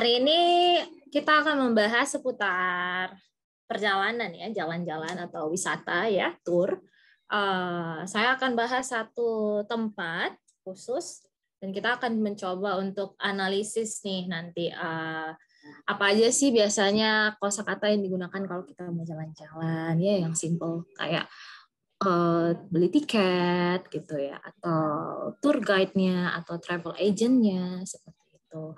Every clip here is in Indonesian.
Hari ini kita akan membahas seputar perjalanan ya, jalan-jalan atau wisata ya, tour. Uh, saya akan bahas satu tempat khusus dan kita akan mencoba untuk analisis nih nanti uh, apa aja sih biasanya kosakata yang digunakan kalau kita mau jalan-jalan ya yang simple kayak uh, beli tiket gitu ya atau tour guide-nya atau travel agent-nya seperti gitu.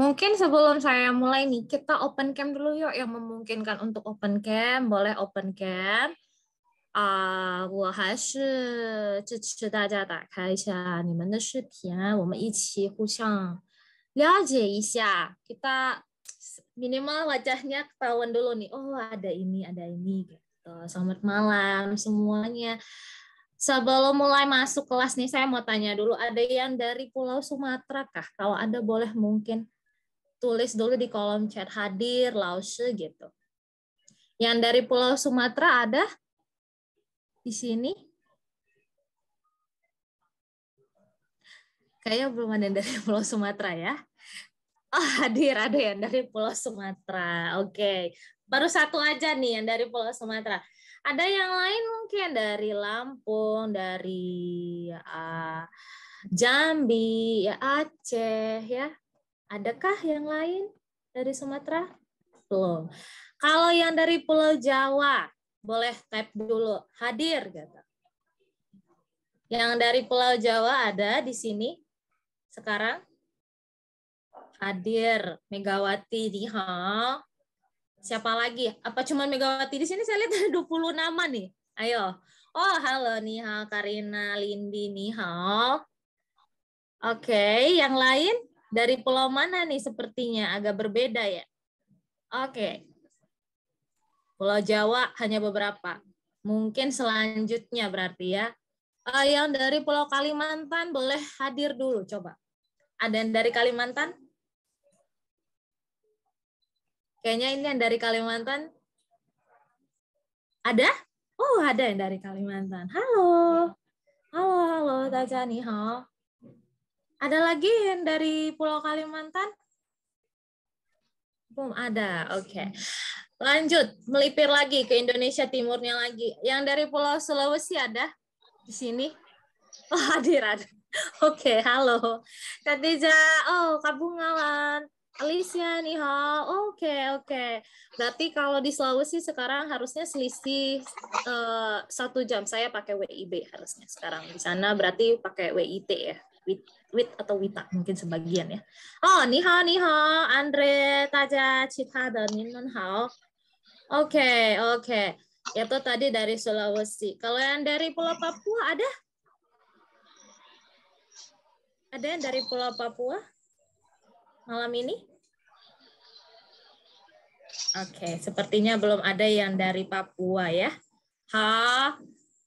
Mungkin sebelum saya mulai nih, kita open cam dulu yuk yang memungkinkan untuk open cam, boleh open cam. Ah, kita minimal wajahnya ketahuan dulu nih. Oh ada ini, ada ini gitu. Selamat malam semuanya. Sebelum mulai masuk kelas nih, saya mau tanya dulu, ada yang dari Pulau Sumatera kah? Kalau ada boleh mungkin tulis dulu di kolom chat hadir, lause gitu. Yang dari Pulau Sumatera ada di sini? Kayaknya belum ada yang dari Pulau Sumatera ya. Oh, hadir ada yang dari Pulau Sumatera. Oke. Okay. Baru satu aja nih yang dari Pulau Sumatera. Ada yang lain mungkin dari Lampung, dari uh, Jambi, ya Aceh, ya. Adakah yang lain dari Sumatera? Belum. Kalau yang dari Pulau Jawa, boleh tap dulu hadir gitu. Yang dari Pulau Jawa ada di sini sekarang hadir Megawati di hall. Siapa lagi? Apa cuma Megawati di sini? Saya lihat ada 20 nama nih. Ayo. Oh, halo Nihal, Karina, Lindi, nih, Oke, yang lain dari pulau mana nih sepertinya? Agak berbeda ya. Oke. Pulau Jawa hanya beberapa. Mungkin selanjutnya berarti ya. Uh, yang dari Pulau Kalimantan boleh hadir dulu coba. Ada yang dari Kalimantan? Kayaknya ini yang dari Kalimantan. Ada? Oh, ada yang dari Kalimantan. Halo. Halo, halo, Taja Niho. Ada lagi yang dari Pulau Kalimantan? Belum ada, oke. Okay. Lanjut, melipir lagi ke Indonesia Timurnya lagi. Yang dari Pulau Sulawesi ada di sini? Oh, hadir Oke, okay, halo. Deja, oh, Kak kabungalan. Alicia nih, Oke, okay, oke. Okay. Berarti kalau di Sulawesi sekarang harusnya selisih uh, satu jam. Saya pakai WIB harusnya sekarang. Di sana berarti pakai WIT ya. Wit, wit atau wita mungkin sebagian ya. Oh, nih, hao, Andre, Taja, Cita, dan Minun, hao. Oke, oke. Okay. Itu tadi dari Sulawesi. Kalau yang dari Pulau Papua ada? Ada yang dari Pulau Papua? malam ini? Oke, okay, sepertinya belum ada yang dari Papua ya. Ha,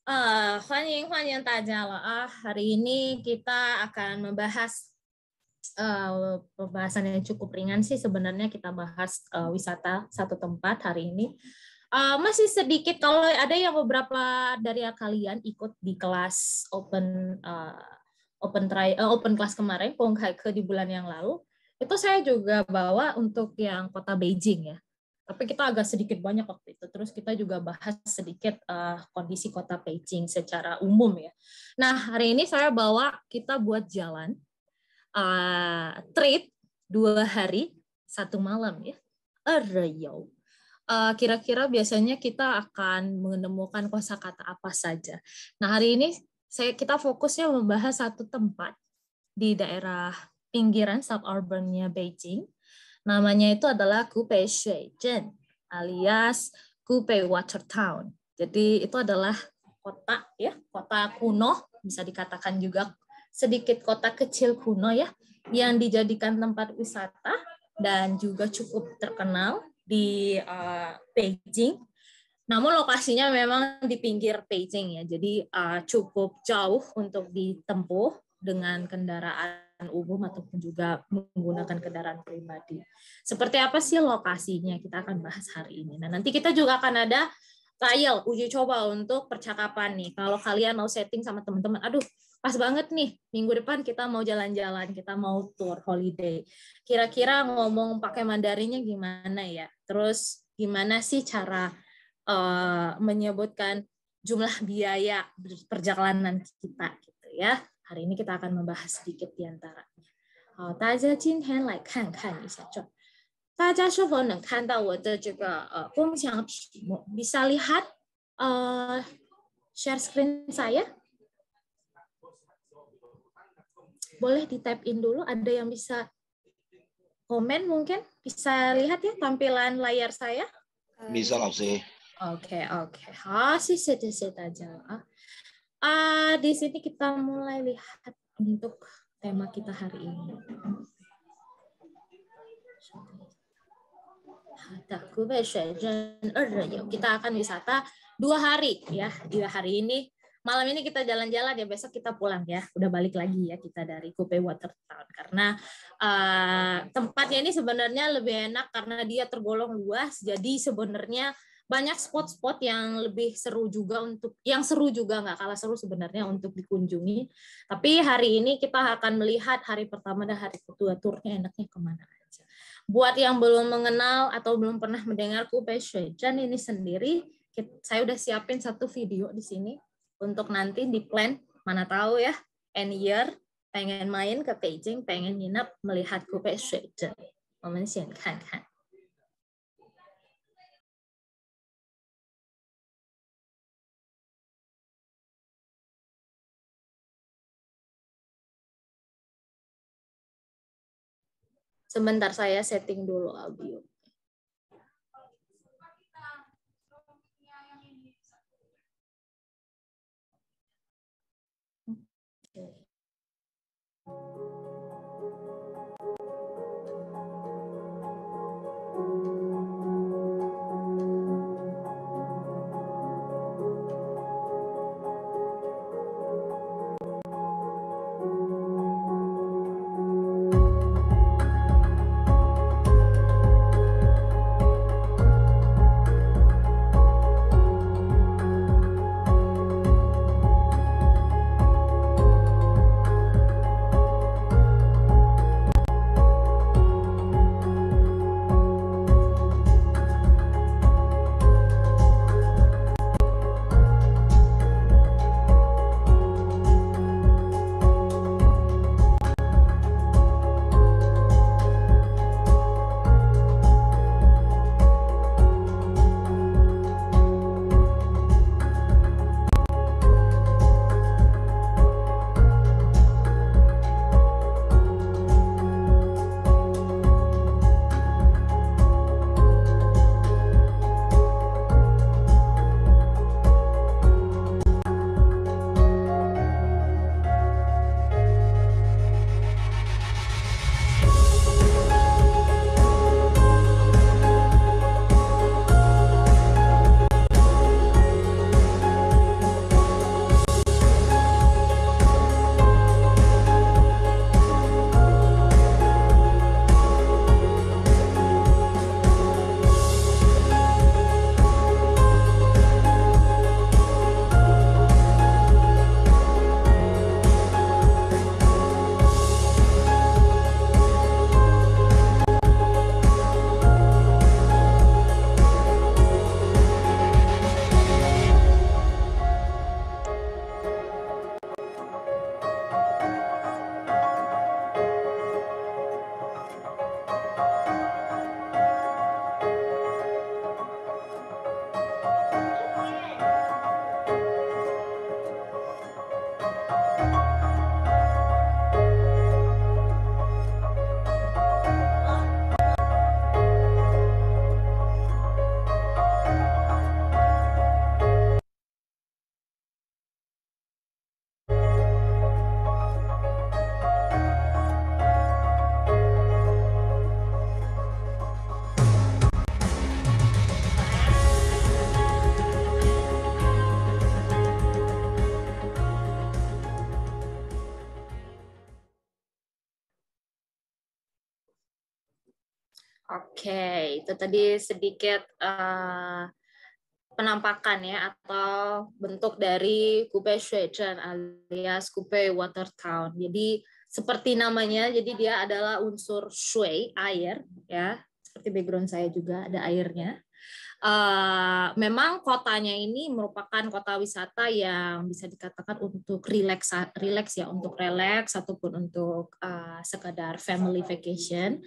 uh, eh, yang Huan Ying Ah, hari ini kita akan membahas uh, pembahasan yang cukup ringan sih sebenarnya kita bahas uh, wisata satu tempat hari ini. Uh, masih sedikit kalau ada yang beberapa dari kalian ikut di kelas open uh, open try uh, open kelas kemarin Pongkai ke di bulan yang lalu itu saya juga bawa untuk yang kota Beijing ya tapi kita agak sedikit banyak waktu itu. Terus kita juga bahas sedikit uh, kondisi kota Beijing secara umum ya. Nah hari ini saya bawa kita buat jalan uh, trip dua hari satu malam ya. Arayau. Uh, eh, kira-kira biasanya kita akan menemukan kosakata apa saja. Nah hari ini saya kita fokusnya membahas satu tempat di daerah pinggiran suburbannya Beijing Namanya itu adalah Kupei Shui Zhen alias Kupei Water Town. Jadi itu adalah kota ya, kota kuno bisa dikatakan juga sedikit kota kecil kuno ya yang dijadikan tempat wisata dan juga cukup terkenal di uh, Beijing. Namun lokasinya memang di pinggir Beijing ya, jadi uh, cukup jauh untuk ditempuh dengan kendaraan angkutan umum ataupun juga menggunakan kendaraan pribadi. Seperti apa sih lokasinya kita akan bahas hari ini. Nah, nanti kita juga akan ada trial uji coba untuk percakapan nih. Kalau kalian mau setting sama teman-teman, aduh pas banget nih minggu depan kita mau jalan-jalan, kita mau tour holiday. Kira-kira ngomong pakai Mandarinnya gimana ya? Terus gimana sih cara uh, menyebutkan jumlah biaya perjalanan kita gitu ya. Hari ini kita akan membahas sedikit di antaranya. Bisa lihat uh, share screen saya? Boleh di type in dulu. Ada yang bisa komen mungkin? Bisa lihat ya tampilan layar saya? Bisa lah sih. Oke okay, oke. Okay. 好，谢谢谢谢大家啊。Uh, di sini kita mulai lihat untuk tema kita hari ini. Er. Kita akan wisata dua hari ya. Dua hari ini malam ini kita jalan-jalan ya besok kita pulang ya udah balik lagi ya kita dari Kupe Town. karena uh, tempatnya ini sebenarnya lebih enak karena dia tergolong luas jadi sebenarnya banyak spot-spot yang lebih seru juga untuk yang seru juga nggak kalah seru sebenarnya untuk dikunjungi. Tapi hari ini kita akan melihat hari pertama dan hari kedua turnya enaknya kemana aja. Buat yang belum mengenal atau belum pernah mendengar Kupe Shuijan ini sendiri, saya udah siapin satu video di sini untuk nanti di plan mana tahu ya end year pengen main ke Beijing, pengen nginap melihat Kupe Shuijan. 我们先看看。Kan, kan? Sebentar saya setting dulu audio. okay, itu tadi sedikit uh, penampakan ya atau bentuk dari Coupe Schwechen alias Water Town. Jadi seperti namanya, jadi dia adalah unsur shui air ya. Seperti background saya juga ada airnya. Uh, memang kotanya ini merupakan kota wisata yang bisa dikatakan untuk relax, relax ya, untuk relax ataupun untuk uh, eh, sekadar family vacation.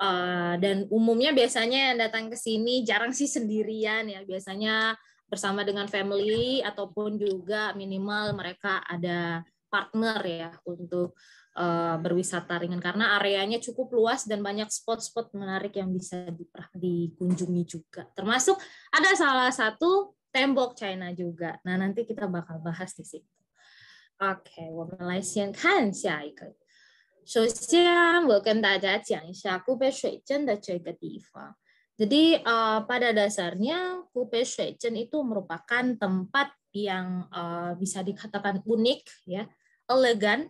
Uh, dan umumnya biasanya yang datang ke sini jarang sih sendirian ya, biasanya bersama dengan family ataupun juga minimal mereka ada partner ya untuk uh, berwisata ringan karena areanya cukup luas dan banyak spot-spot menarik yang bisa di, dikunjungi juga. Termasuk ada salah satu tembok China juga. Nah, nanti kita bakal bahas di situ. Oke, okay, 我们来先看下一个。首先，我跟大家讲一下古北水镇的这个地方。Jadi uh, pada dasarnya Kupe Shuizhen itu merupakan tempat yang uh, bisa dikatakan unik ya, elegan,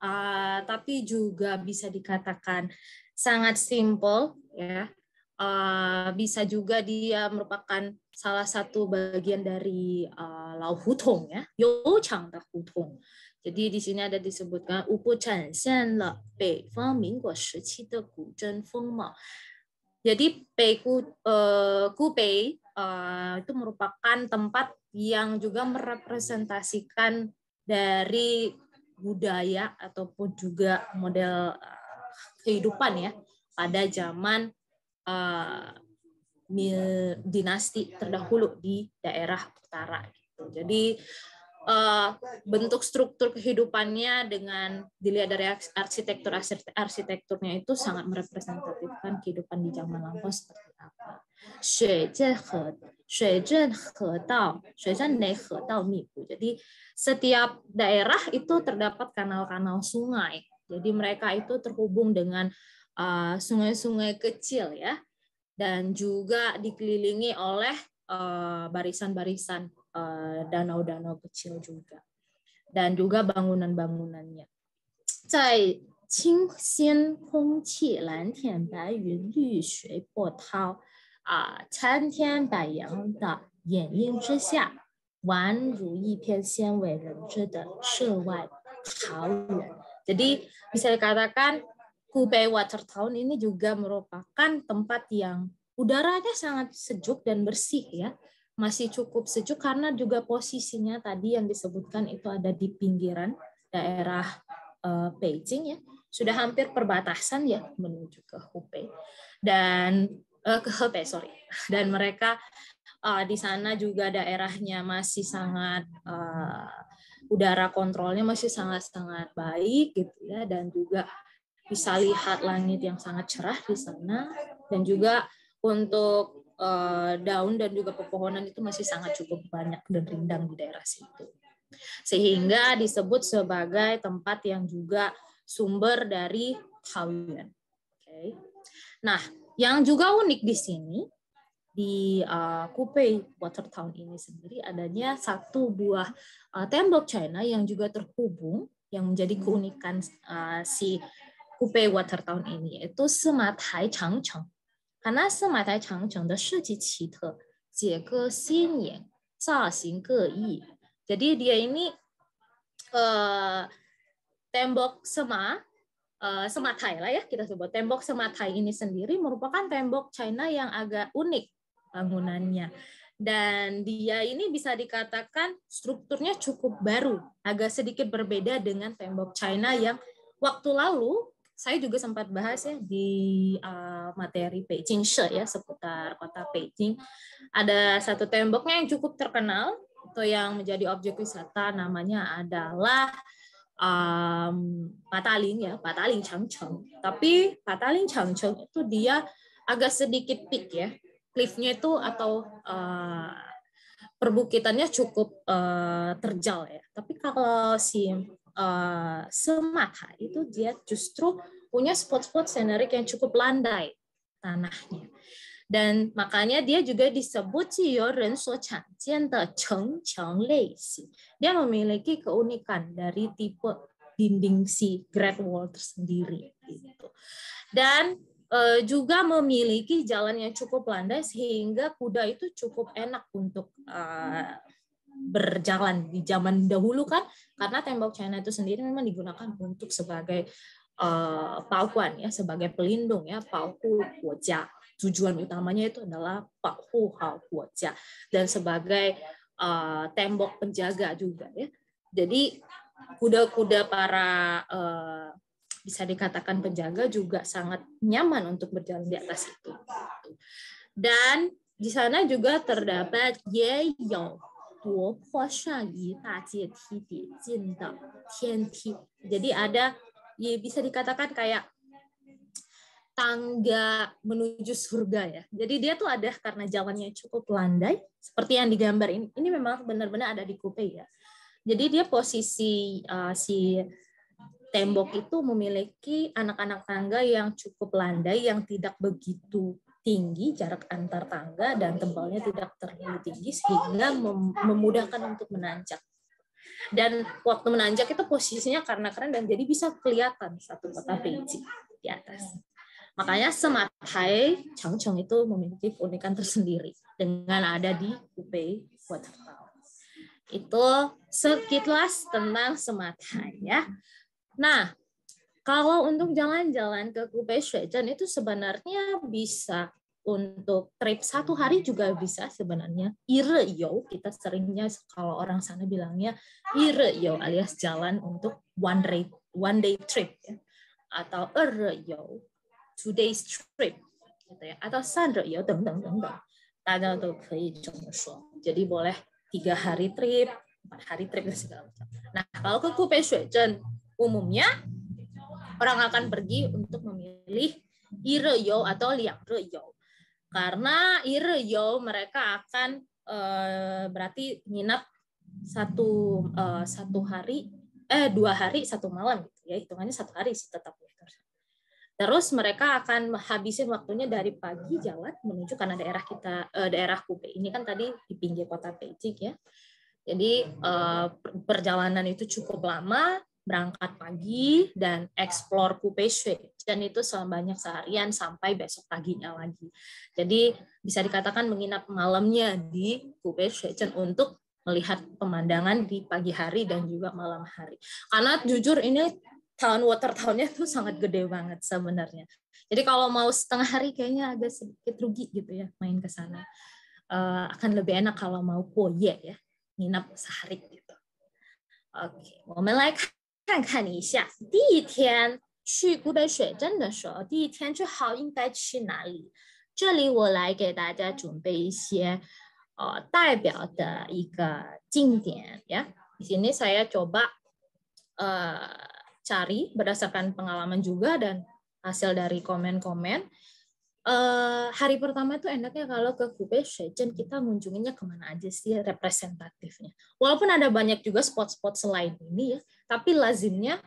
uh, tapi juga bisa dikatakan sangat simple ya. Uh, bisa juga dia merupakan salah satu bagian dari uh, Hutong ya, Youchang de Hutong. Jadi di sini ada disebutkan Upu Chanxian le Beifang Mingguo Shiqi de Guzhen Jadi peku eh, Kubei eh, itu merupakan tempat yang juga merepresentasikan dari budaya ataupun juga model eh, kehidupan ya pada zaman eh, dinasti terdahulu di daerah utara gitu. Jadi uh, bentuk struktur kehidupannya dengan dilihat dari arsitektur arsitekturnya itu sangat merepresentasikan kehidupan di zaman lampau seperti apa. Jadi setiap daerah itu terdapat kanal-kanal sungai. Jadi mereka itu terhubung dengan eh, sungai-sungai uh, kecil ya dan juga dikelilingi oleh eh, barisan-barisan uh, barisan -barisan Eh, danau-danau kecil juga dan juga bangunan-bangunannya. 在清新空气、蓝天白云、绿水波涛啊，参天百阳的掩映之下，宛如一片鲜为人知的世外桃源。Jadi bisa dikatakan Hubei Town ini juga merupakan tempat yang udaranya sangat sejuk dan bersih ya masih cukup sejuk karena juga posisinya tadi yang disebutkan itu ada di pinggiran daerah uh, Beijing ya sudah hampir perbatasan ya menuju ke Hubei dan uh, ke Hubei sorry dan mereka uh, di sana juga daerahnya masih sangat uh, udara kontrolnya masih sangat-sangat baik gitu ya dan juga bisa lihat langit yang sangat cerah di sana dan juga untuk Eh, daun dan juga pepohonan itu masih sangat cukup banyak dan rindang di daerah situ. Sehingga disebut sebagai tempat yang juga sumber dari kawian. Oke. Nah, yang juga unik di sini di uh, Water Town ini sendiri adanya satu buah uh, tembok China yang juga terhubung yang menjadi keunikan uh, si Kupei Town ini yaitu Semat Hai Chang Chang. 海纳斯马台长城的设计奇特，结构鲜艳，造型各异。Jadi dia ini uh, tembok sema uh, sematai lah ya kita sebut tembok sematai ini sendiri merupakan tembok China yang agak unik bangunannya dan dia ini bisa dikatakan strukturnya cukup baru agak sedikit berbeda dengan tembok China yang waktu lalu saya juga sempat bahas ya di uh, materi Beijing She ya seputar kota Beijing. Ada satu temboknya yang cukup terkenal itu yang menjadi objek wisata namanya adalah um, Pataling ya, Pataling Changcheng. Tapi Pataling Changcheng itu dia agak sedikit peak ya. Cliffnya itu atau uh, perbukitannya cukup uh, terjal ya. Tapi kalau si Semak, eh, Semata itu dia justru punya spot-spot scenerik yang cukup landai tanahnya. Dan makanya dia juga disebut Ren So Jian de Cheng Cheng Lei Si. Dia memiliki keunikan dari tipe dinding si Great Wall tersendiri. Gitu. Dan e, juga memiliki jalan yang cukup landai sehingga kuda itu cukup enak untuk e, berjalan di zaman dahulu kan karena tembok China itu sendiri memang digunakan untuk sebagai uh, pakuan ya sebagai pelindung ya pauku kuja tujuan utamanya itu adalah pauku hal kuja dan sebagai uh, tembok penjaga juga ya jadi kuda-kuda para uh, bisa dikatakan penjaga juga sangat nyaman untuk berjalan di atas itu dan di sana juga terdapat Yeyong 国坡上一大阶梯底进的天梯. Jadi ada ya bisa dikatakan kayak tangga menuju surga ya. Jadi dia tuh ada karena jalannya cukup landai seperti yang digambar ini. Ini memang benar-benar ada di Kupe ya. Jadi dia posisi uh, si tembok itu memiliki anak-anak tangga yang cukup landai yang tidak begitu tinggi jarak antar tangga dan tebalnya iya. tidak terlalu tinggi sehingga mem memudahkan untuk menanjak. Dan waktu menanjak itu posisinya karena keren dan jadi bisa kelihatan satu kota Beijing di atas. Makanya Sematai Changcheng itu memiliki keunikan tersendiri dengan ada di Hubei Waterfall. Itu sekilas tentang Sematai ya. Nah, kalau untuk jalan-jalan ke Kube Shenzhen itu sebenarnya bisa untuk trip satu hari juga bisa sebenarnya. Ire yo, kita seringnya kalau orang sana bilangnya ire yo alias jalan untuk one day one day trip ya. atau ere yo two days trip gitu ya atau sanre yo deng deng deng Jadi boleh tiga hari trip, empat hari trip dan segala macam. Nah kalau ke Kupe Shenzhen umumnya orang akan pergi untuk memilih iryo atau Liang Karena iryo mereka akan uh, berarti nginap satu uh, satu hari eh dua hari satu malam gitu ya hitungannya satu hari sih tetap ya. Terus mereka akan habisin waktunya dari pagi jalan menuju karena daerah kita eh, daerah Kube ini kan tadi di pinggir kota Beijing ya. Jadi perjalanan itu cukup lama berangkat pagi dan explore coupe dan itu selama banyak seharian sampai besok paginya lagi. Jadi bisa dikatakan menginap malamnya di coupe untuk melihat pemandangan di pagi hari dan juga malam hari. Karena jujur ini tahun water tahunnya tuh sangat gede banget sebenarnya. Jadi kalau mau setengah hari kayaknya agak sedikit rugi gitu ya main ke sana. Uh, akan lebih enak kalau mau koye ya, nginap sehari gitu. Oke, okay. Momen like 看看你一下。第一天去古北水镇的时候，第一天最好应该去哪里？这里我来给大家准备一些呃代表的一个景点呀。Di sini saya coba cari berdasarkan pengalaman juga dan hasil dari komen-komen. Eh, hari pertama itu enaknya kalau ke Kobe Shenzhen kita kunjunginnya kemana aja sih representatifnya. Walaupun ada banyak juga spot-spot selain ini ya, tapi lazimnya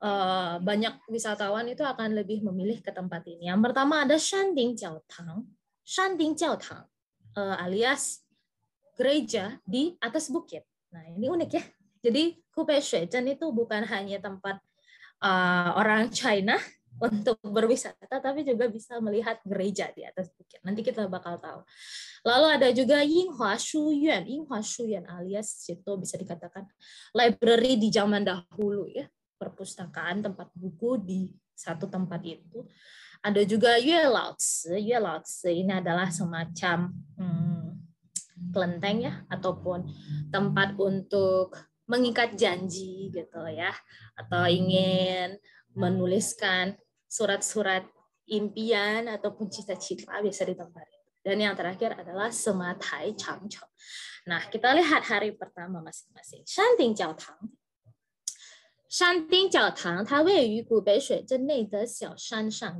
eh, banyak wisatawan itu akan lebih memilih ke tempat ini. Yang pertama ada Shanding Jiaotang, Shanding Jiaotang uh, alias gereja di atas bukit. Nah ini unik ya. Jadi Kupe Shuichen itu bukan hanya tempat eh, orang China untuk berwisata tapi juga bisa melihat gereja di atas bukit. Nanti kita bakal tahu. Lalu ada juga Yinghua Shuyuan. Yinghua Shuyuan alias situ bisa dikatakan library di zaman dahulu ya, perpustakaan tempat buku di satu tempat itu. Ada juga Yue Laotse. Yue Laotse ini adalah semacam hmm, kelenteng ya ataupun tempat untuk mengikat janji gitu ya atau ingin Hmm. menuliskan surat-surat impian ataupun cita-cita bisa di tempat itu. Dan yang terakhir adalah sematai changchong. Nah, kita lihat hari pertama masing-masing. Shanting Jiao Tang. Shanting Jiao shang.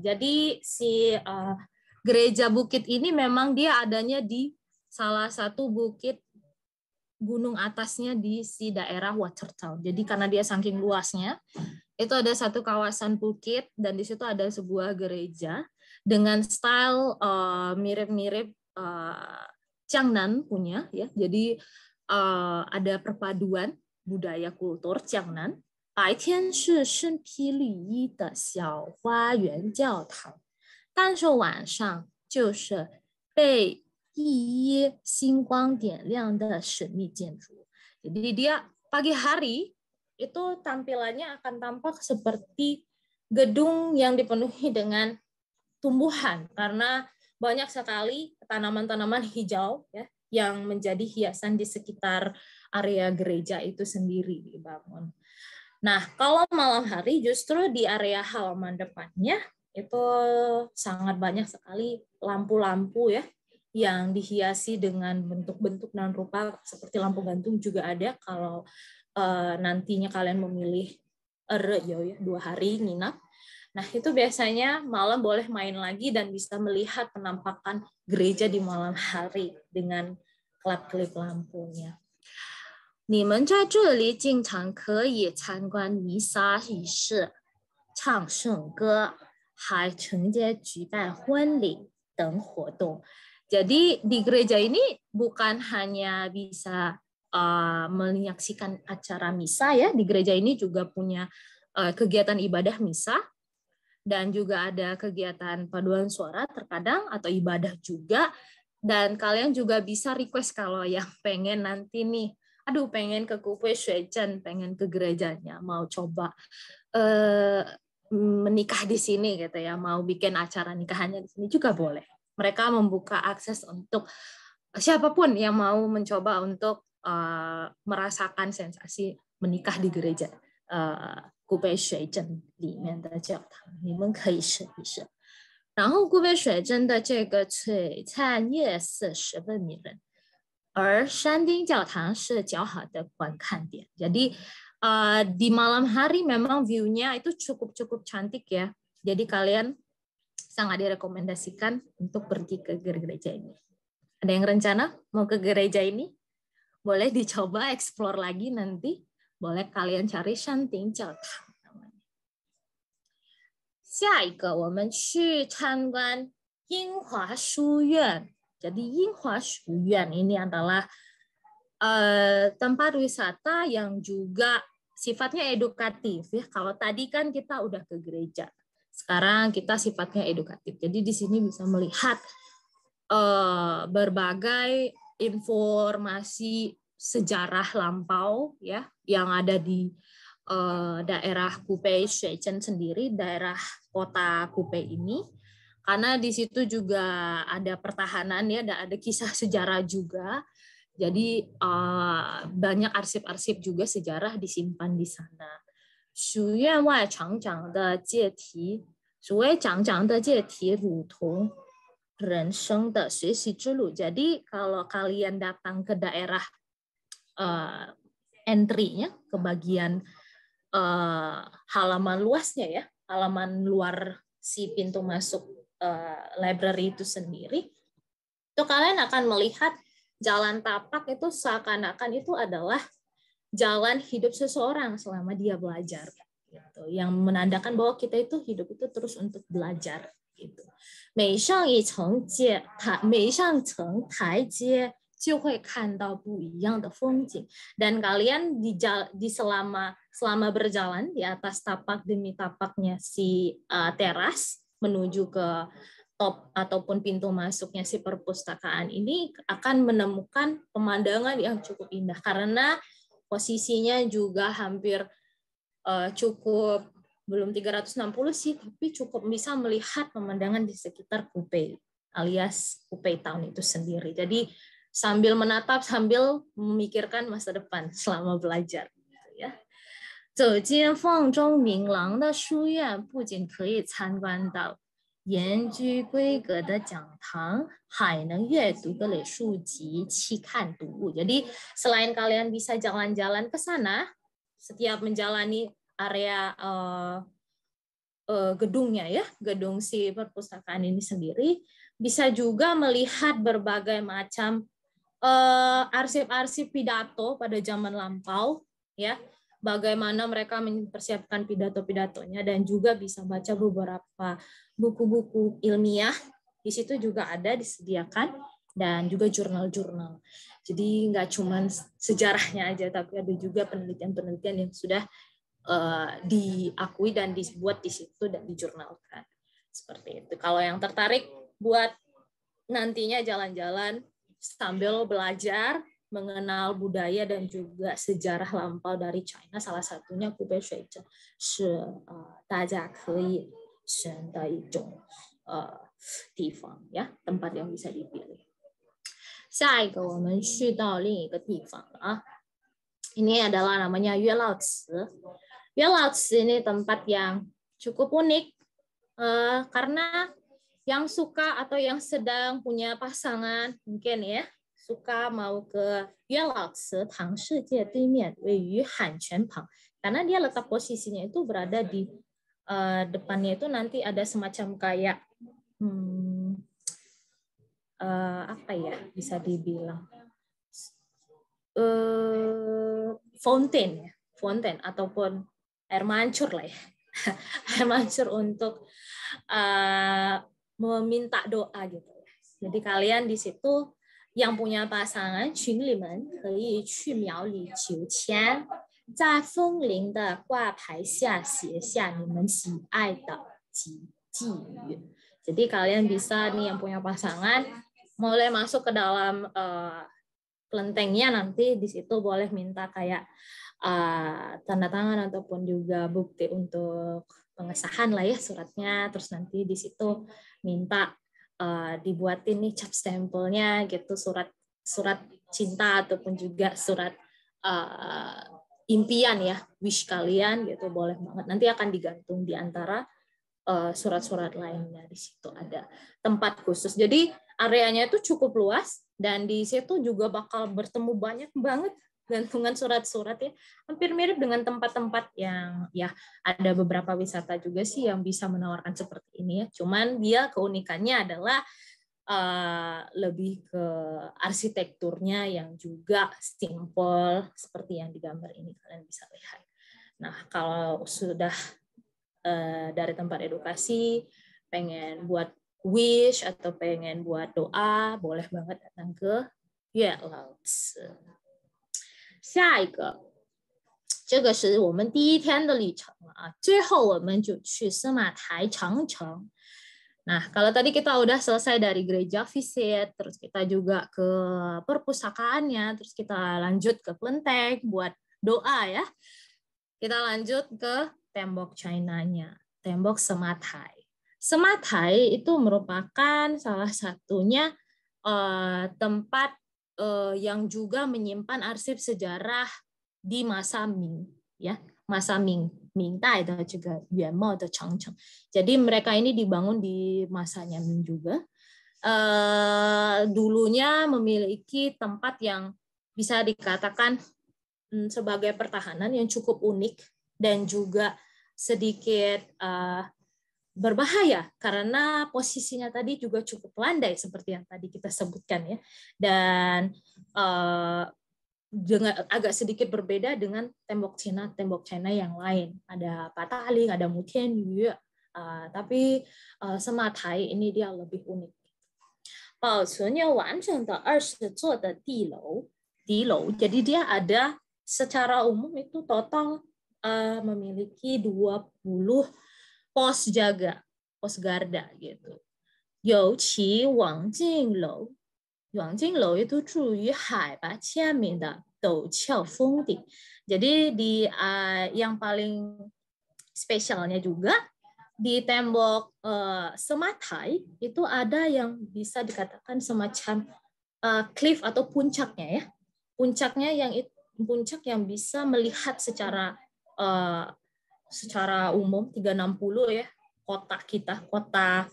Jadi si uh, gereja bukit ini memang dia adanya di salah satu bukit gunung atasnya di si daerah Watertown. Jadi karena dia saking luasnya, itu ada satu kawasan bukit dan di situ ada sebuah gereja dengan style eh, mirip-mirip uh, eh, Changnan punya ya. Jadi uh, ada perpaduan budaya kultur Changnan. Jadi dia pagi hari itu tampilannya akan tampak seperti gedung yang dipenuhi dengan tumbuhan karena banyak sekali tanaman-tanaman hijau ya yang menjadi hiasan di sekitar area gereja itu sendiri dibangun. Nah, kalau malam hari justru di area halaman depannya itu sangat banyak sekali lampu-lampu ya yang dihiasi dengan bentuk-bentuk dan rupa seperti lampu gantung juga ada kalau Eh, nantinya kalian memilih er, ya, ya dua hari nginap Nah, itu biasanya malam boleh main lagi dan bisa melihat penampakan gereja di malam hari dengan kelap-kelip lampunya. 你们在这里经常可以参观弥撒仪式、唱圣歌，还承接举办婚礼等活动。Jadi di gereja ini bukan hanya bisa Eh, menyaksikan acara misa ya di gereja ini juga punya eh, kegiatan ibadah misa dan juga ada kegiatan paduan suara terkadang atau ibadah juga dan kalian juga bisa request kalau yang pengen nanti nih aduh pengen ke kupu Shwechen pengen ke gerejanya mau coba eh, menikah di sini gitu ya mau bikin acara nikahannya di sini juga boleh mereka membuka akses untuk siapapun yang mau mencoba untuk Eh, merasakan sensasi menikah di gereja. Uh, eh, 古北水镇里面的教堂，你们可以试一试。然后古北水镇的这个璀璨夜色十分迷人，而山丁教堂是较好的观看点。Jadi uh, di malam hari memang view-nya itu cukup-cukup cantik ya. Jadi kalian sangat direkomendasikan untuk pergi ke gereja ini. Ada yang rencana mau ke gereja ini? boleh dicoba explore lagi nanti. Boleh kalian cari Shanting Jiao Tang 下一个我们去参观英华书院。Jadi Yinghua Shu ini adalah uh, tempat wisata yang juga sifatnya edukatif ya. Kalau tadi kan kita udah ke gereja. Sekarang kita sifatnya edukatif. Jadi di sini bisa melihat uh, berbagai informasi sejarah lampau ya yang ada di uh, daerah Kupei Shechen sendiri, daerah kota Kupei ini. Karena di situ juga ada pertahanan ya, ada, ada kisah sejarah juga. Jadi uh, banyak arsip-arsip juga sejarah disimpan di sana. rutong Rensheng de Xuexi Zulu. Jadi kalau kalian datang ke daerah uh, entry-nya, ke bagian uh, halaman luasnya ya, halaman luar si pintu masuk uh, library itu sendiri, itu kalian akan melihat jalan tapak itu seakan-akan itu adalah jalan hidup seseorang selama dia belajar. Gitu. Yang menandakan bahwa kita itu hidup itu terus untuk belajar gitu。每上一层阶台，每上层台阶就会看到不一样的风景。Dan kalian di di selama selama berjalan di atas tapak demi tapaknya si uh, teras menuju ke top ataupun pintu masuknya si perpustakaan ini akan menemukan pemandangan yang cukup indah karena posisinya juga hampir uh, cukup belum 360 sih, tapi cukup bisa melihat pemandangan di sekitar Kupe alias Kupe Town itu sendiri. Jadi sambil menatap sambil memikirkan masa depan selama belajar. Gitu ya. Kan selain kalian bisa jalan-jalan ke sana, setiap menjalani area uh, uh, gedungnya ya, gedung si perpustakaan ini sendiri, bisa juga melihat berbagai macam eh, arsip-arsip uh, pidato pada zaman lampau ya, bagaimana mereka mempersiapkan pidato-pidatonya dan juga bisa baca beberapa buku-buku ilmiah di situ juga ada disediakan dan juga jurnal-jurnal. Jadi nggak cuma sejarahnya aja, tapi ada juga penelitian-penelitian yang sudah Eh, diakui dan dibuat di situ dan dijurnalkan seperti itu. Kalau yang tertarik buat nantinya jalan-jalan sambil belajar mengenal budaya dan juga sejarah lampau dari China salah satunya Kubei Shuizhen shi eh, eh, ya tempat yang bisa dipilih. Ah, ini adalah namanya Yue Lao Ci. Ya ini tempat yang cukup unik uh, karena yang suka atau yang sedang punya pasangan mungkin ya suka mau ke Yuelaozi Tang Shijie Duimian Han Hanquan Pang karena dia letak posisinya itu berada di uh, depannya itu nanti ada semacam kayak hmm, uh, apa ya bisa dibilang uh, fountain ya fountain ataupun air mancur lah ya air mancur untuk uh, meminta doa gitu jadi kalian di situ yang punya pasangan jadi kalian bisa nih yang punya pasangan mulai masuk ke dalam uh, kelentengnya nanti di situ boleh minta kayak Eh, tanda tangan ataupun juga bukti untuk pengesahan lah ya suratnya terus nanti di situ minta uh, dibuatin nih cap stempelnya gitu surat surat cinta ataupun juga surat uh, impian ya wish kalian gitu boleh banget nanti akan digantung di antara surat surat-surat lainnya di situ ada tempat khusus jadi areanya itu cukup luas dan di situ juga bakal bertemu banyak banget gantungan surat-surat ya hampir mirip dengan tempat-tempat yang ya ada beberapa wisata juga sih yang bisa menawarkan seperti ini ya cuman dia keunikannya adalah uh, lebih ke arsitekturnya yang juga simple seperti yang digambar ini kalian bisa lihat nah kalau sudah uh, dari tempat edukasi pengen buat wish atau pengen buat doa boleh banget datang ke Yeah Yeah, 下一个，这个是我们第一天的旅程了啊。最后我们就去司马台长城。Nah, kalau tadi kita udah selesai dari gereja visit, terus kita juga ke perpustakaannya, terus kita lanjut ke kelenteng buat doa ya. Kita lanjut ke tembok China-nya, tembok Sematai. Sematai itu merupakan salah satunya uh, tempat eh, yang juga menyimpan arsip sejarah di masa Ming, ya masa Ming, Ming Tai dan juga Yuan Mao atau Chang Cheng. Jadi mereka ini dibangun di masanya Ming juga. Eh, dulunya memiliki tempat yang bisa dikatakan hmm, sebagai pertahanan yang cukup unik dan juga sedikit uh, berbahaya karena posisinya tadi juga cukup landai seperti yang tadi kita sebutkan ya dan uh, dengan agak sedikit berbeda dengan tembok Cina tembok Cina yang lain ada Patali ada Mutian juga uh, tapi uh, eh, Sematai ini dia lebih unik 保存要完整的二十座的地楼地楼 jadi dia ada secara umum itu total uh, memiliki 20 pos jaga, pos garda gitu. Yo Qi Wang Lou, Wang Lou itu di Hai Ba min de Dou Qiao Feng Ding. Jadi di uh, yang paling spesialnya juga di tembok uh, Sematai itu ada yang bisa dikatakan semacam uh, cliff atau puncaknya ya. Puncaknya yang puncak yang bisa melihat secara uh, secara umum 360 ya kota kita, kota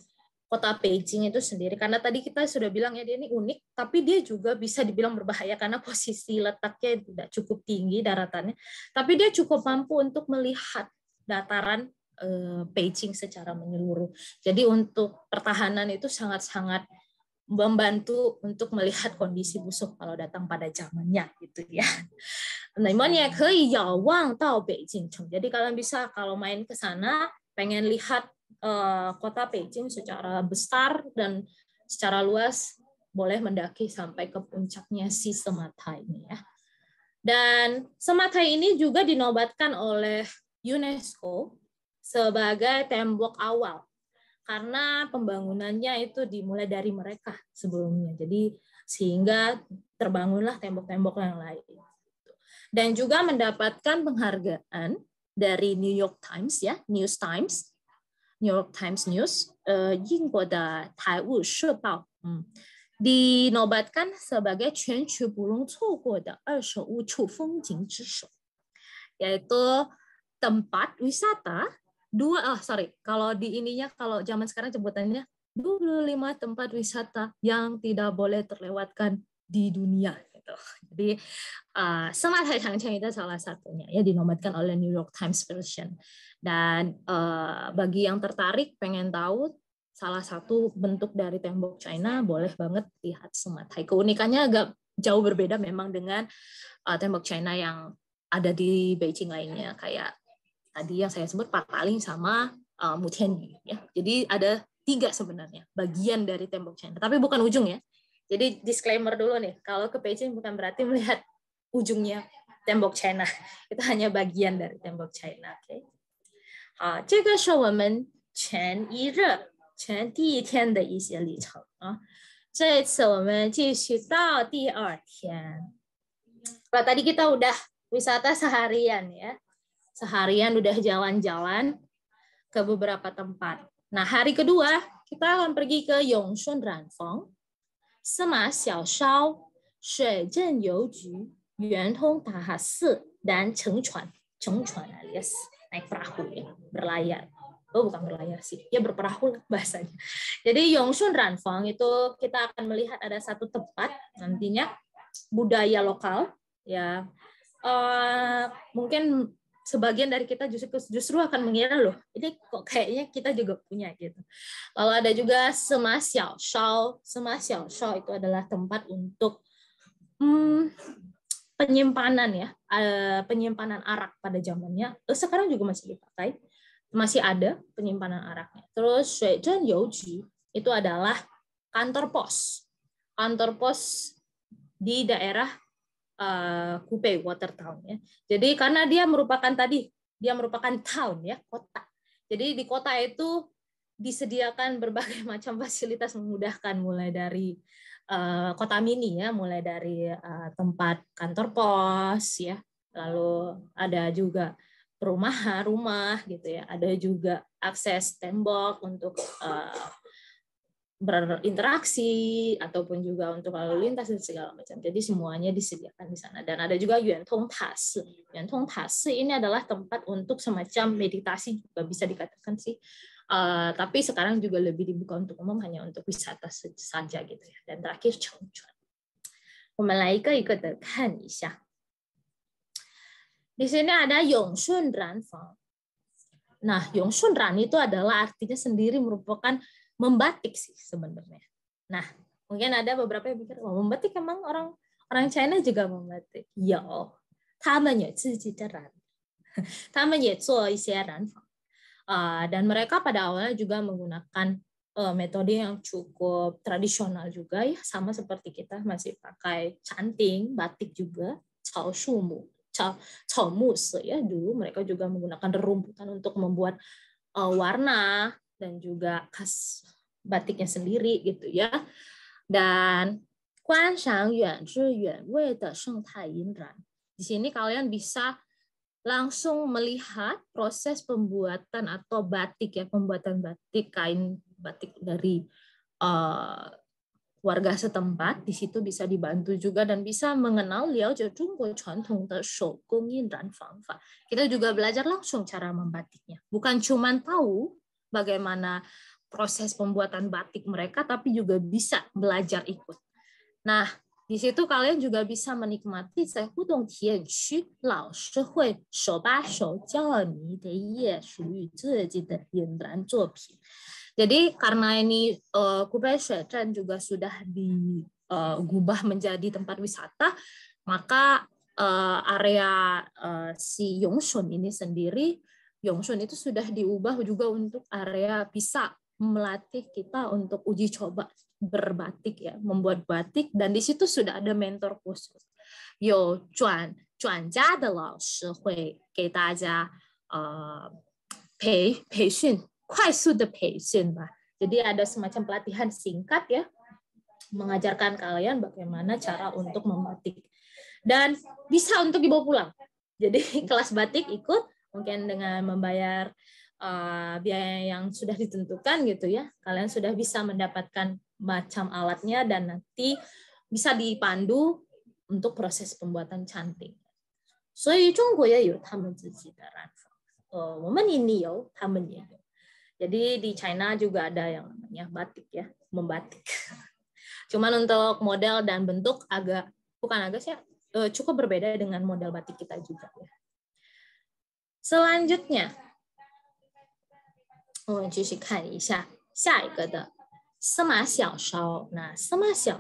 kota Beijing itu sendiri. Karena tadi kita sudah bilang ya dia ini unik, tapi dia juga bisa dibilang berbahaya karena posisi letaknya tidak cukup tinggi daratannya. Tapi dia cukup mampu untuk melihat dataran eh, Beijing secara menyeluruh. Jadi untuk pertahanan itu sangat-sangat membantu untuk melihat kondisi busuk kalau datang pada zamannya gitu ya. Nah, ya, ya Beijing, Jadi kalian bisa kalau main ke sana pengen lihat uh, kota Beijing secara besar dan secara luas boleh mendaki sampai ke puncaknya si Semata ini ya. Dan Semata ini juga dinobatkan oleh UNESCO sebagai tembok awal karena pembangunannya itu dimulai dari mereka sebelumnya. Jadi sehingga terbangunlah tembok-tembok yang lain. Dan juga mendapatkan penghargaan dari New York Times ya, News Times, New York Times News, uh, Taiwu Shibao, hmm. dinobatkan sebagai Burung yaitu tempat wisata dua ah sorry kalau di ininya kalau zaman sekarang sebutannya 25 tempat wisata yang tidak boleh terlewatkan di dunia gitu. Jadi uh, semangat itu salah satunya ya dinobatkan oleh New York Times Version. Dan uh, bagi yang tertarik pengen tahu salah satu bentuk dari tembok China boleh banget lihat Semat Hai. Keunikannya agak jauh berbeda memang dengan uh, tembok China yang ada di Beijing lainnya kayak tadi yang saya sebut paling sama uh, Ya. Jadi ada tiga sebenarnya bagian dari tembok China, tapi bukan ujung ya. Jadi disclaimer dulu nih, kalau ke Beijing bukan berarti melihat ujungnya tembok China, itu hanya bagian dari tembok China. Oke, okay? uh, 这个是我们前一日、前第一天的一些历程啊。这一次我们继续到第二天。Kalau tadi kita udah wisata seharian ya, seharian udah jalan-jalan ke beberapa tempat. Nah, hari kedua kita akan pergi ke Yongshun Ranfeng, Sema Xiaoshao, Shui Zhen Youju, Yuanhong Tahasi, dan Chengchuan. Chengchuan alias naik perahu ya, berlayar. Oh, bukan berlayar sih, ya berperahu lah bahasanya. Jadi Yongshun Ranfeng itu kita akan melihat ada satu tempat nantinya budaya lokal ya. Uh, mungkin sebagian dari kita justru justru akan mengira loh ini kok kayaknya kita juga punya gitu lalu ada juga semasial shawl semasial shawl itu adalah tempat untuk hmm, penyimpanan ya eh, penyimpanan arak pada zamannya terus sekarang juga masih dipakai masih ada penyimpanan araknya terus Shuizhen Youji itu adalah kantor pos kantor pos di daerah uh, Water Town ya. Jadi karena dia merupakan tadi dia merupakan town ya, kota. Jadi di kota itu disediakan berbagai macam fasilitas memudahkan mulai dari uh, kota mini ya, mulai dari uh, tempat kantor pos ya, lalu ada juga perumahan, rumah gitu ya, ada juga akses tembok untuk uh, berinteraksi ataupun juga untuk lalu lintas dan segala macam. Jadi semuanya disediakan di sana. Dan ada juga Yuan Tong Tas. Tong Tas ini adalah tempat untuk semacam meditasi juga bisa dikatakan sih. Uh, tapi sekarang juga lebih dibuka untuk umum hanya untuk wisata saja gitu ya. Dan terakhir Chongchuan. Di sini ada Yongshun Ranfang. Nah, Yongshun Ran itu adalah artinya sendiri merupakan membatik sih sebenarnya. Nah, mungkin ada beberapa yang pikir, wah oh, membatik emang orang orang China juga membatik. ya, Yo, 他们有自己的染，他们也做一些染坊。Uh, ah, dan mereka pada awalnya juga menggunakan uh, metode yang cukup tradisional juga ya sama seperti kita masih pakai canting batik juga cao shumu cao cao mus ya dulu mereka juga menggunakan rerumputan untuk membuat uh, warna dan juga khas batiknya sendiri gitu ya. Dan Guan Shang Yuan Zhi Yuan Wei De Sheng Tai Yin Ran. Di sini kalian bisa langsung melihat proses pembuatan atau batik ya, pembuatan batik kain batik dari uh, warga setempat di situ bisa dibantu juga dan bisa mengenal Liao Jiao Guo Chuan Tong de Shou Gong Yin Ran Fang Fa. Kita juga belajar langsung cara membatiknya. Bukan cuman tahu bagaimana proses pembuatan batik mereka, tapi juga bisa belajar ikut. Nah, di situ kalian juga bisa menikmati saya shou Jadi karena ini uh, eh, Kubai Shuezhen juga sudah digubah eh, menjadi tempat wisata, maka uh, area uh, si Yongshun ini sendiri Yongshun itu sudah diubah juga untuk area bisa melatih kita untuk uji coba berbatik ya, membuat batik dan di situ sudah ada mentor khusus. Yo Chuan Chuan Jia de Lao Shi Hui Gei Da Jia eh, Pei Pei Xun, Kuai Su de Pei Xun Jadi ada semacam pelatihan singkat ya, mengajarkan kalian bagaimana cara untuk membatik. Dan bisa untuk dibawa pulang. Jadi kelas batik ikut, mungkin dengan membayar uh, biaya yang sudah ditentukan gitu ya kalian sudah bisa mendapatkan macam alatnya dan nanti bisa dipandu untuk proses pembuatan cantik. Ya oh, Jadi di China juga ada yang namanya batik ya, membatik. Cuman untuk model dan bentuk agak bukan agak sih, eh, cukup berbeda dengan model batik kita juga ya. Selanjutnya, sema 小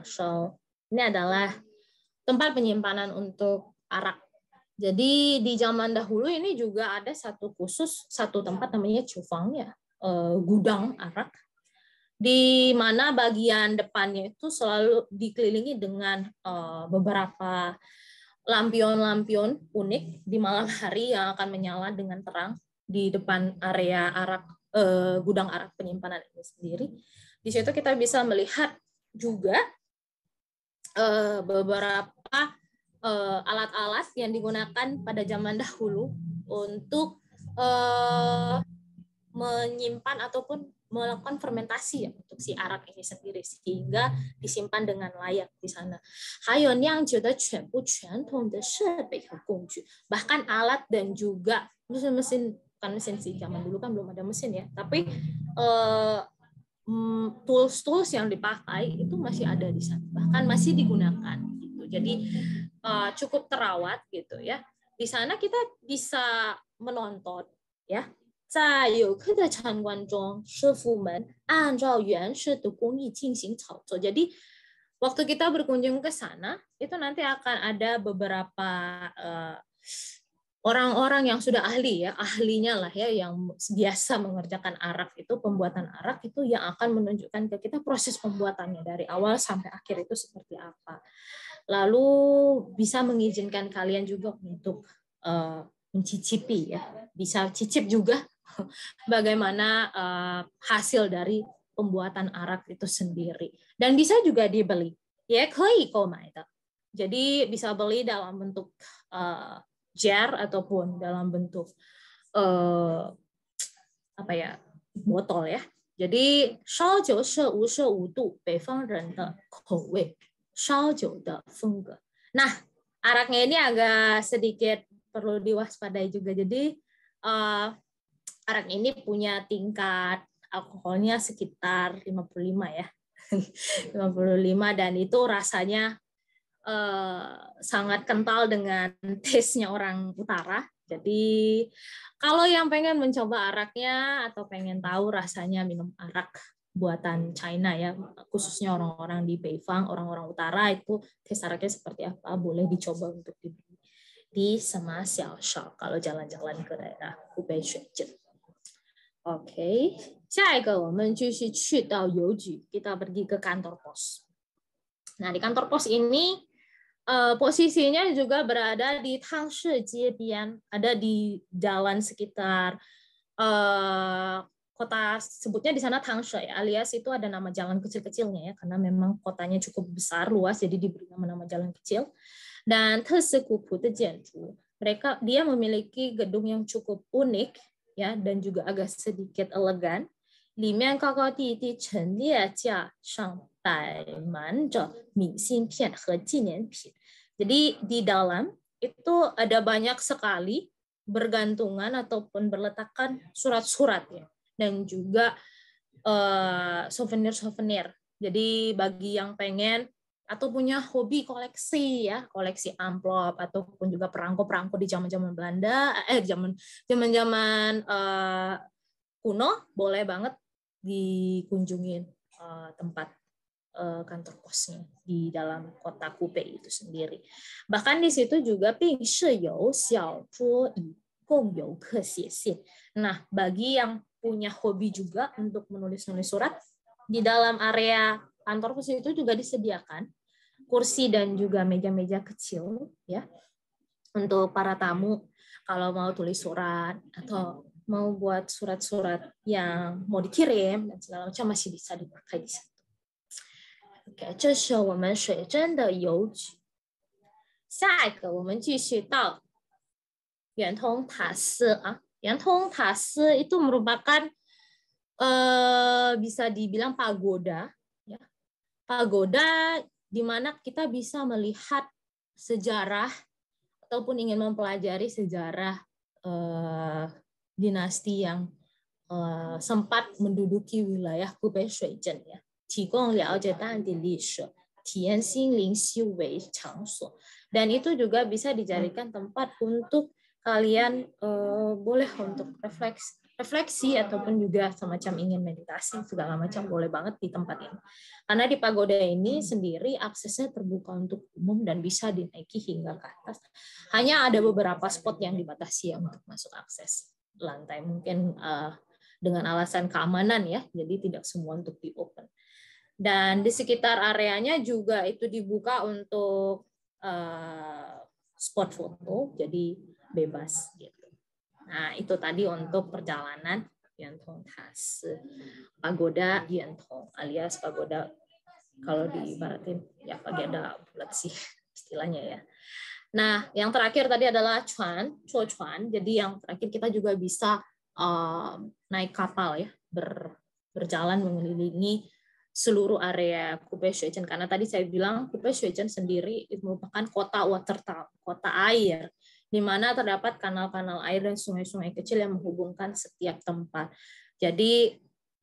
烧 ini adalah tempat penyimpanan untuk arak. Jadi di zaman dahulu ini juga ada satu khusus satu tempat namanya cufang ya, eh, gudang arak di mana bagian depannya itu selalu dikelilingi dengan eh, beberapa lampion-lampion unik di malam hari yang akan menyala dengan terang di depan area arak eh, gudang arak penyimpanan ini sendiri. Di situ kita bisa melihat juga eh, beberapa eh, alat-alat eh, yang digunakan pada zaman dahulu untuk eh, menyimpan ataupun melakukan fermentasi ya untuk si arak ini sendiri sehingga disimpan dengan layak di sana. Hayon yang bahkan alat dan juga mesin-mesin kan mesin sih zaman dulu kan belum ada mesin ya, tapi eh, mm, tools-tools yang dipakai itu masih ada di sana, bahkan masih digunakan gitu. Jadi eh, cukup terawat gitu ya. Di sana kita bisa menonton ya 在游客的参观中，师傅们按照原始的工艺进行操作。jadi waktu kita berkunjung ke sana, itu nanti akan ada beberapa eh，orang-orang yang sudah ahli ya, ahlinya lah ya yang biasa mengerjakan arak itu pembuatan arak itu yang akan menunjukkan ke kita proses pembuatannya dari awal sampai akhir itu seperti apa. Lalu bisa mengizinkan kalian juga untuk eh，mencicipi ya bisa cicip juga bagaimana uh, hasil dari pembuatan arak itu sendiri dan bisa juga dibeli ya koi koma itu jadi bisa beli dalam bentuk uh, jar ataupun dalam bentuk uh, apa ya botol ya jadi Nah araknya ini agak sedikit perlu diwaspadai juga jadi uh, Arak ini punya tingkat alkoholnya sekitar 55 ya. 55 dan itu rasanya eh, sangat kental dengan taste-nya orang utara. Jadi kalau yang pengen mencoba araknya atau pengen tahu rasanya minum arak buatan China ya, khususnya orang-orang di Beifang, orang-orang utara itu taste araknya seperti apa, boleh dicoba untuk dibeli di Sema Xiao Shao kalau jalan-jalan ke daerah Hubei Shenzhen. Oke, saya Kita pergi ke kantor pos. Nah di kantor pos ini uh, posisinya juga berada di Tangshi Jiebian, ada di jalan sekitar uh, kota sebutnya di sana Tangsha ya, alias itu ada nama jalan kecil-kecilnya ya karena memang kotanya cukup besar luas jadi diberi nama-nama jalan kecil dan Tesekupu Tejenju mereka dia memiliki gedung yang cukup unik ya dan juga agak sedikit elegan. Limian kakao kau kau di di chen lie jia shang dai man zhe mi xin pian he jinian pian. Jadi di dalam itu ada banyak sekali bergantungan ataupun berletakkan surat-surat ya dan juga eh, souvenir-souvenir. Uh, souvenir -souvenir. Jadi bagi yang pengen atau punya hobi koleksi ya koleksi amplop ataupun juga perangko-perangko di zaman-zaman Belanda eh zaman zaman-zaman uh, kuno boleh banget dikunjungin uh, tempat uh, kantor posnya di dalam kota Kupe itu sendiri bahkan di situ juga Ping Shiyou Xiao Zhuo Yi Gong you Ke Xie Xin nah bagi yang punya hobi juga untuk menulis-nulis surat di dalam area kantor pos itu juga disediakan kursi dan juga meja-meja kecil ya untuk para tamu kalau mau tulis surat atau mau buat surat-surat yang mau dikirim dan segala macam masih bisa dipakai di situ. okay, itu merupakan uh, bisa dibilang pagoda ya. Pagoda di mana kita bisa melihat sejarah ataupun ingin mempelajari sejarah eh, dinasti yang eh, sempat menduduki wilayah Hubei Shuizhen ya. di Ling dan itu juga bisa dijadikan tempat untuk kalian eh, boleh untuk refleks refleksi ataupun juga semacam ingin meditasi segala macam hmm. boleh banget di tempat ini. Karena di pagoda ini hmm. sendiri aksesnya terbuka untuk umum dan bisa dinaiki hingga ke atas. Hanya ada beberapa spot yang dibatasi yang untuk masuk akses lantai mungkin uh, dengan alasan keamanan ya. Jadi tidak semua untuk di open. Dan di sekitar areanya juga itu dibuka untuk uh, spot foto jadi bebas gitu. Nah, itu tadi untuk perjalanan Yuantong Tas, Pagoda Yuantong alias pagoda kalau di baratin ya pagoda bulat sih istilahnya ya. Nah, yang terakhir tadi adalah chuan chuo chuan Jadi yang terakhir kita juga bisa um, naik kapal ya, ber, berjalan mengelilingi seluruh area Kupe Shuichen karena tadi saya bilang Kupe Shuichen sendiri merupakan kota water town, kota air di mana terdapat kanal-kanal air dan sungai-sungai kecil yang menghubungkan setiap tempat. Jadi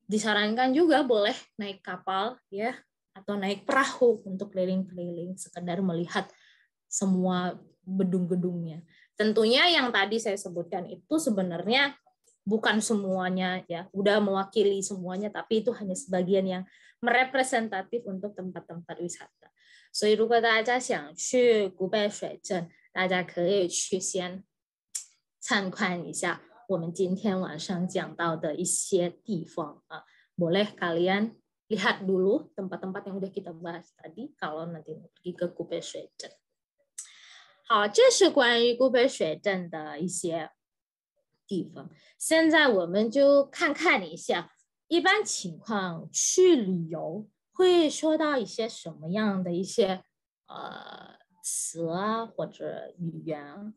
disarankan juga boleh naik kapal ya atau naik perahu untuk keliling-keliling sekedar melihat semua gedung-gedungnya. Tentunya yang tadi saya sebutkan itu sebenarnya bukan semuanya ya, udah mewakili semuanya tapi itu hanya sebagian yang merepresentatif untuk tempat-tempat wisata. 所以如果大家想去古北水镇，大家可以去先参观一下我们今天晚上讲到的一些地方啊。boleh kalian lihat dulu tempat-tempat yang u d a h kita bahas tadi kalau nanti m pergi ke k u b e r s w e z Hanya sekuat k 的一些地方。现在我们就看看一下，一般情况去旅游会说到一些什么样的一些呃。词啊或者语言。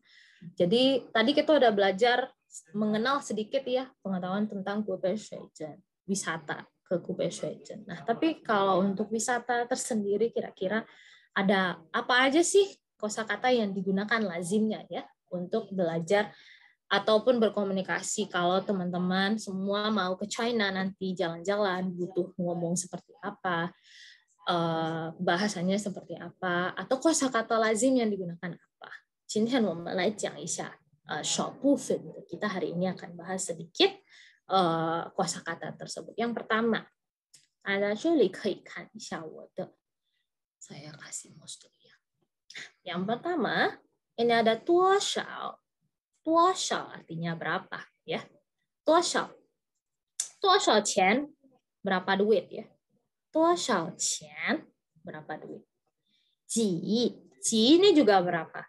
Jadi tadi kita udah belajar mengenal sedikit ya pengetahuan tentang Kubei Shuizhen, wisata ke Kubei Shuizhen. Nah, tapi kalau untuk wisata tersendiri kira-kira ada apa aja sih kosakata yang digunakan lazimnya ya untuk belajar ataupun berkomunikasi kalau teman-teman semua mau ke China nanti jalan-jalan butuh ngomong seperti apa. Eh, bahasanya seperti apa atau kosakata lazim yang digunakan apa. Jin Hen mulai jang Kita hari ini akan bahas sedikit uh, kosakata tersebut. Yang pertama, ada jeli keikan Saya kasih ya. Yang pertama, ini ada tua shao. Tua shao artinya berapa ya? Tua shao. Tua shao qian, berapa duit ya? berapa duit ji ji ini juga berapa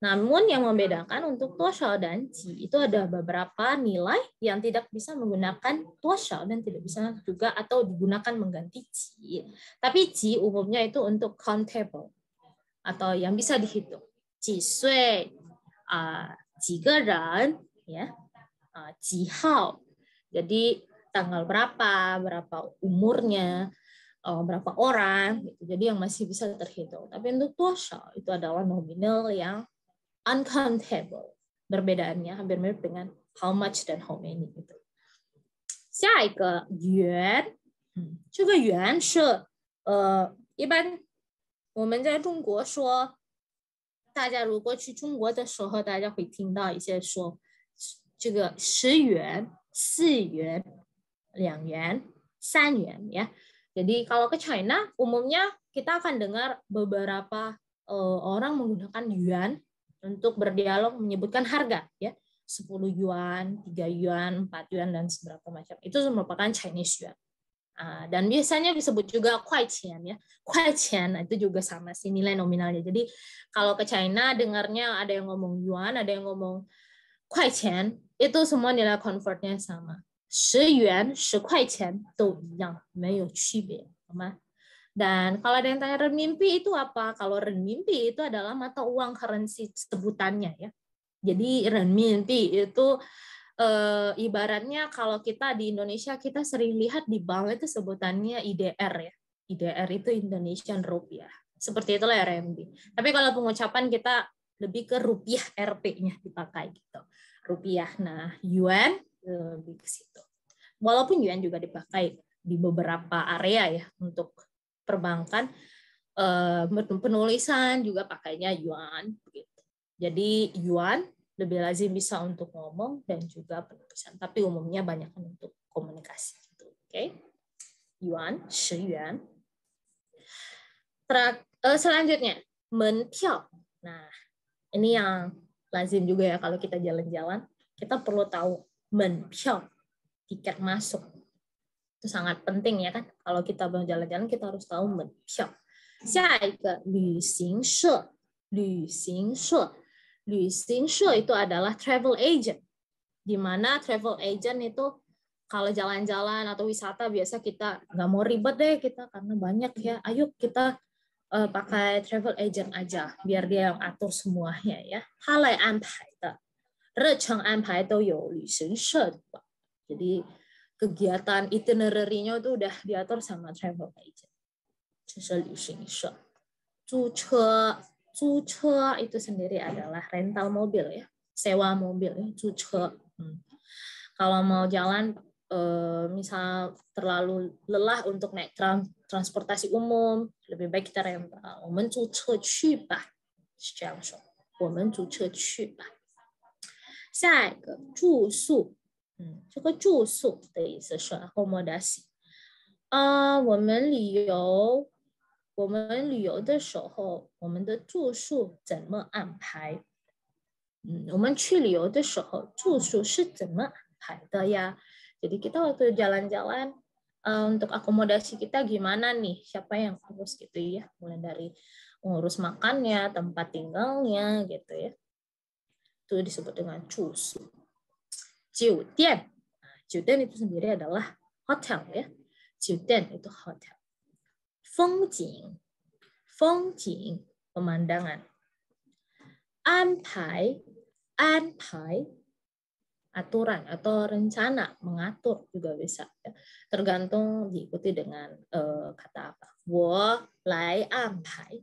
namun yang membedakan untuk tuashal dan ji itu ada beberapa nilai yang tidak bisa menggunakan tuashal dan tidak bisa juga atau digunakan mengganti ji. Tapi ji umumnya itu untuk countable atau yang bisa dihitung. Ji sui, ji ren, ya, ji hao. Jadi tanggal berapa, berapa umurnya, uh, berapa orang gitu. Jadi yang masih bisa terhitung. Tapi untuk tuasha itu adalah nominal yang uncountable. berbedaannya hampir mirip dengan how much dan how many gitu. 下一个元，嗯，这个元是呃，一般我们在中国说，大家如果去中国的时候，大家会听到一些说这个十元、四元、两元、三元呀。Yeah? Jadi kalau ke China umumnya kita akan dengar beberapa eh, orang menggunakan yuan untuk berdialog menyebutkan harga ya. 10 yuan, 3 yuan, 4 yuan dan seberapa macam. Itu merupakan Chinese yuan. Ah, dan biasanya disebut juga kuaician ya. Kuaician nah, itu juga sama sih nilai nominalnya. Jadi kalau ke China dengarnya ada yang ngomong yuan, ada yang ngomong kuaician, itu semua nilai convertnya sama. 十元、十块钱都一样，没有区别，好吗？Dan kalau ada yang tanya renminbi itu apa? Kalau renminbi itu adalah mata uang currency sebutannya ya. Jadi renminbi itu e, ibaratnya kalau kita di Indonesia kita sering lihat di bank itu sebutannya IDR ya. IDR itu Indonesian Rupiah. Seperti itulah ya RMB. Tapi kalau pengucapan kita lebih ke rupiah RP-nya dipakai gitu. Rupiah. Nah, yuan Eh, lebih ke situ. Walaupun yuan juga dipakai di beberapa area ya untuk perbankan eh, penulisan juga pakainya yuan begitu. Jadi yuan lebih lazim bisa untuk ngomong dan juga penulisan, tapi umumnya banyak untuk komunikasi gitu. Oke. Okay? Yuan, shi yuan. Eh, selanjutnya, menpiao. Nah, ini yang lazim juga ya kalau kita jalan-jalan, kita perlu tahu tiket masuk itu sangat penting ya kan kalau kita mau jalan-jalan kita harus tahu men xiao Hia lu xing lu xing itu adalah travel agent di mana travel agent itu kalau jalan-jalan atau wisata biasa kita nggak mau ribet deh kita karena banyak ya ayo kita uh, pakai travel agent aja biar dia yang atur semuanya ya halai anpai rencang anpai itu yo pak Jadi kegiatan itinerary-nya itu udah diatur sama travel agent. Sosial lising shop. Cuce, itu sendiri adalah rental mobil ya, sewa mobil ya, cuce. Hmm. Kalau mau jalan eh，misal terlalu lelah untuk naik transportasi umum, lebih baik kita rental. 我们租车去吧，是这样说。我们租车去吧。下一个住宿，嗯，这个住宿的意思是 accommodation。啊、uh,，我们旅游，我们旅游的时候，我们的住宿怎么安排？嗯，我们去旅游的时候，住宿是怎么安排的呀？Jadi kita waktu jalan-jalan uh, untuk akomodasi kita gimana nih? Siapa yang urus gitu ya? Mulai dari ngurus makannya, tempat tinggalnya gitu ya itu disebut dengan cus. Jiudian, nah, itu sendiri adalah hotel ya. Jiudian itu hotel. Fengjing, fengjing pemandangan. Anpai, anpai aturan atau rencana mengatur juga bisa ya. tergantung diikuti dengan uh, kata apa. Wo lai anpai,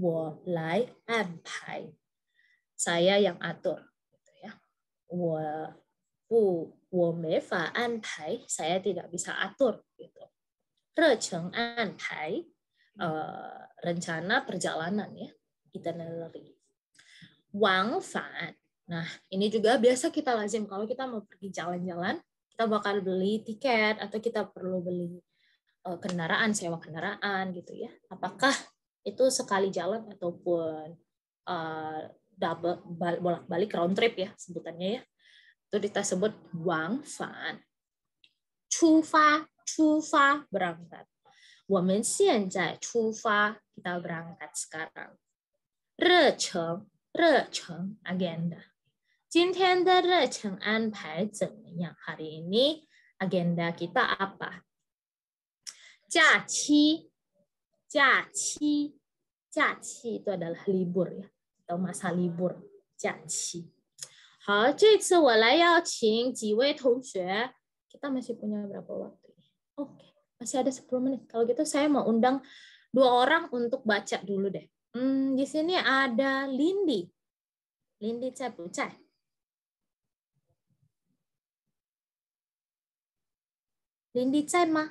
wo lai anpai. Saya yang atur saya tidak bisa atur gitu. rencana perjalanan ya itinerary. 往返 Nah, ini juga biasa kita lazim kalau kita mau pergi jalan-jalan, kita bakal beli tiket atau kita perlu beli eh，kendaraan, sewa kendaraan gitu ya. Apakah itu sekali jalan ataupun eh，double bolak-balik round trip ya sebutannya ya. Itu kita sebut Wang Fan. Chu Fa, Chu Fa berangkat. Women Xian Zai Chu Fa, kita berangkat sekarang. Re Cheng, Re Cheng agenda. Jintian de Re Cheng an pai yang hari ini agenda kita apa? Jia Qi, Jia Qi, Jia Qi itu adalah libur ya atau masa libur (假期). masih punya berapa waktu? Oke, masih ada 10 menit. Kalau gitu saya mau undang dua orang untuk baca dulu deh. Hmm, di sini ada Lindi. Lindi Cai Bu Cai. Lindi Cai Ma?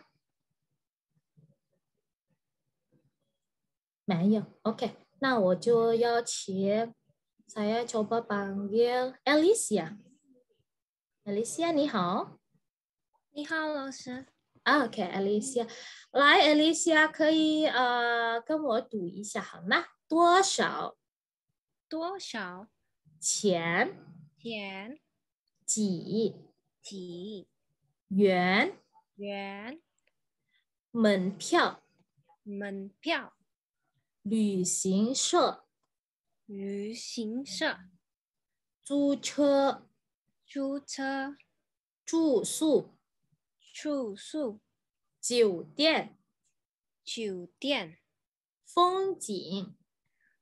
Nah, iya. oke. 那我就要求爸爸你你好。好，老师。OK，Alicia，钱。我来，可以呃跟我一下好吗？多多少？少？钱？钱？几？几？元？元？门票？门票？旅行社，旅行社，租车，租车，住宿，住宿，酒店，酒店，风景，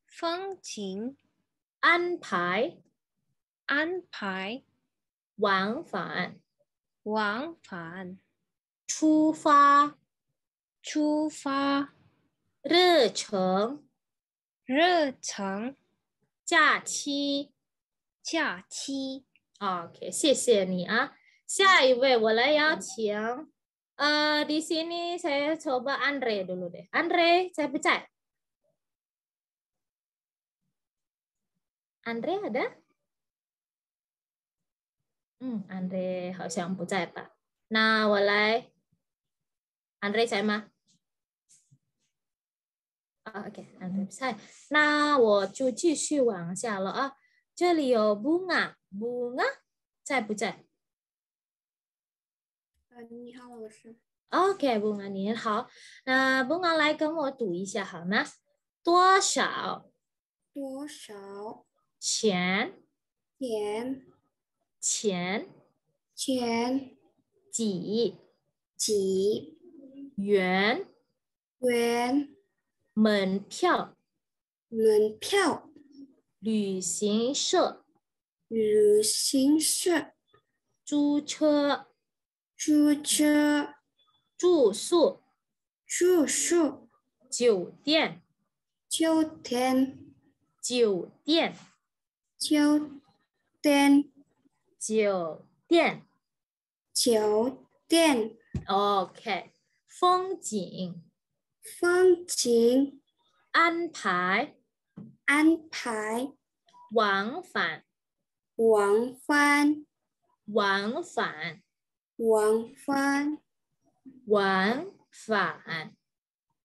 风景，安排，安排，往返，往返，出发，出发。热情，热情，假期，假期。OK，谢谢你啊。下一位我来邀请，呃，di sini saya coba Andre dulu deh. Andre, saya percaya. Andre ada? Hmm, Andre 好像不在吧？那我来，Andre 在吗？啊，OK，还在？那我就继续往下了啊。这里有 bunga bunga 在不在？啊，你好，老师。OK，布阿你好，那布阿来跟我读一下好吗？多少？多少？钱？钱？钱？钱？几？几？元？元？门票，门票，旅行社，旅行社，租车，租车，住宿，住宿，酒店，秋天，酒店，秋天，酒店，酒店，OK，风景。phương trình an bài an bài quảng phản quảng phản quảng phản quảng phản quảng phản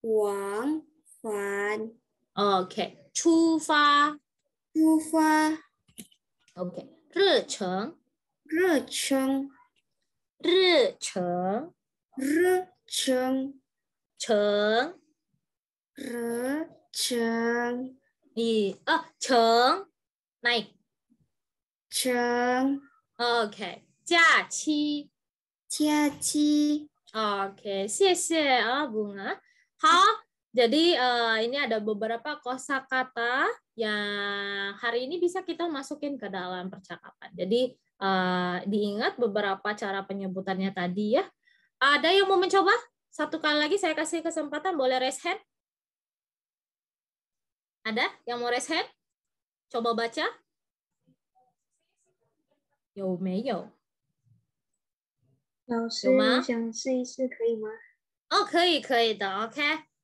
quảng phản ok chu pha chu pha ok 热诚热诚热诚热诚 cheng cheng oh cheng naik cheng oh, jadi eh, ini ada beberapa kosakata yang hari ini bisa kita masukin ke dalam percakapan. Jadi eh, diingat beberapa cara penyebutannya tadi ya. Ada yang mau mencoba? Satu kali lagi saya kasih kesempatan, boleh raise hand? Ada yang mau raise hand? Coba baca. Yo, meyo. 老师，我想试一试，可以吗？哦，可以，可以的。OK，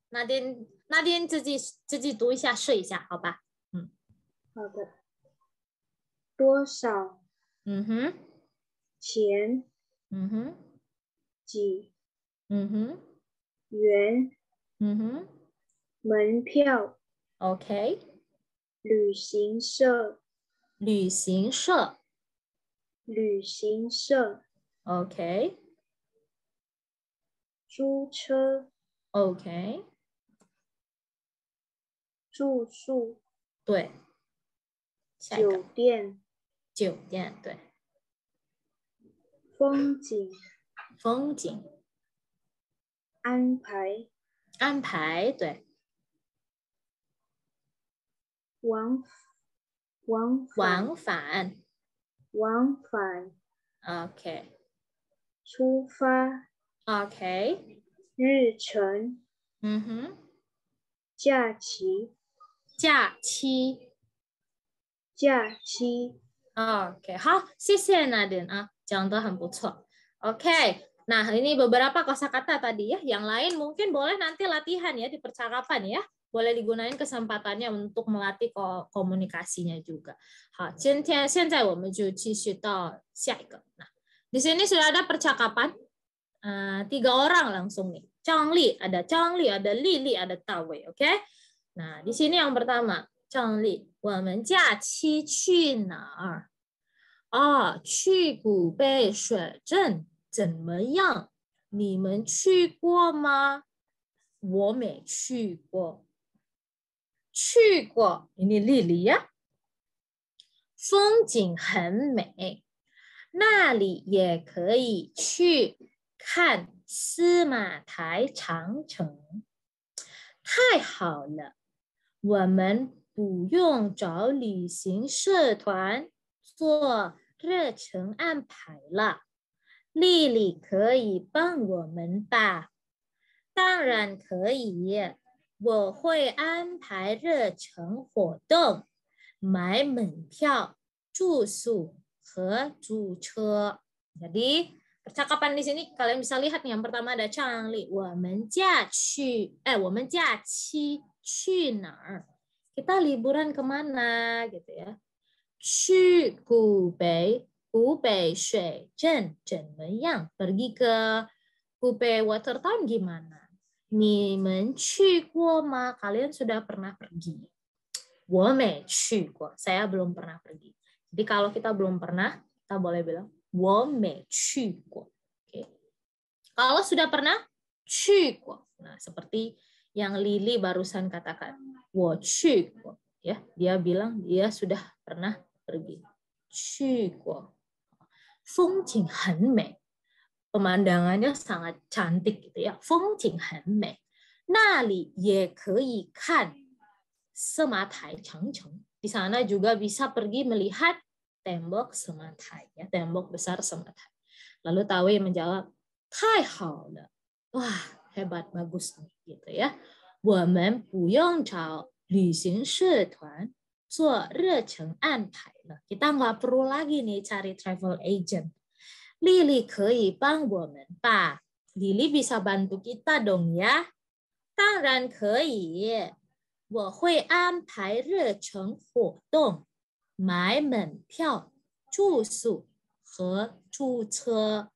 那边那边自己自己读一下，试一下，好吧？嗯，好的。多少？嗯哼。钱。嗯哼。几嗯哼，园，嗯哼，门票，OK，旅行社，旅行社，旅行社，OK，租车，OK，住宿，对，酒店，酒店对，风景，风景。安排，安排对。往往往返，往返。OK。出发。OK。日程。嗯哼。假期。假期。假期。OK，好，谢谢那点啊，讲的很不错。OK。Nah, ini beberapa kosakata tadi ya. Yang lain mungkin boleh nanti latihan ya di percakapan ya. Boleh digunakan kesempatannya untuk melatih komunikasinya juga. Nah, di sini sudah ada percakapan. Uh, tiga orang langsung nih. Changli, ada Changli, ada Lili, ada Tawei, oke? Okay? Nah, di sini yang pertama, Changli, ah, zhen." 怎么样？你们去过吗？我没去过。去过，你你丽丽呀？风景很美，那里也可以去看司马台长城。太好了，我们不用找旅行社团做日程安排了。丽丽可以帮我们吧？当然可以，我会安排日程、活动、买门票、住宿和租车。好的，percakapan di sini kalian bisa lihat nih. yang pertama ada Changli. 我们假期，哎，我们假期去哪儿？kita liburan kemana? gitu ya? 去古北。Hubei Shenzhen Yang. pergi ke Hubei Water Town gimana? Ni men ma? Kalian sudah pernah pergi? Wo me Saya belum pernah pergi. Jadi kalau kita belum pernah, kita boleh bilang wo me Oke. Okay. Kalau sudah pernah, guo. Nah, seperti yang Lili barusan katakan, wo guo. Ya, dia bilang dia sudah pernah pergi. Cukup. 风景很美，pemandangannya sangat cantik gitu ya. 风景很美，那里也可以看 sematai Di sana juga bisa pergi melihat tembok sematai ya, tembok besar sematai. Lalu Tawe menjawab, "Tai hao le." Wah, hebat bagus gitu ya. 我们不用找旅行社团做热程安排了，kita nggak perlu lagi nih cari travel agent. Lili bisa bantu kita dong ya？当然可以，我会安排热程活动、买门票、住宿和租车。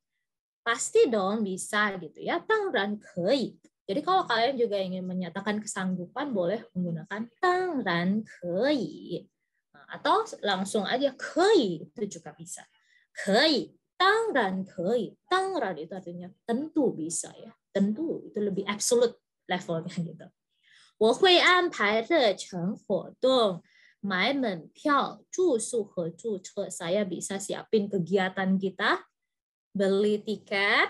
Pasti dong bisa gitu ya, 当然可以。jadi kalau kalian juga ingin menyatakan kesanggupan boleh menggunakan tangran kei nah, atau langsung aja kei itu juga bisa. Kei, tangran kei. Tangran itu artinya tentu bisa ya. Tentu itu lebih absolute levelnya gitu. saya bisa siapin kegiatan kita, beli tiket,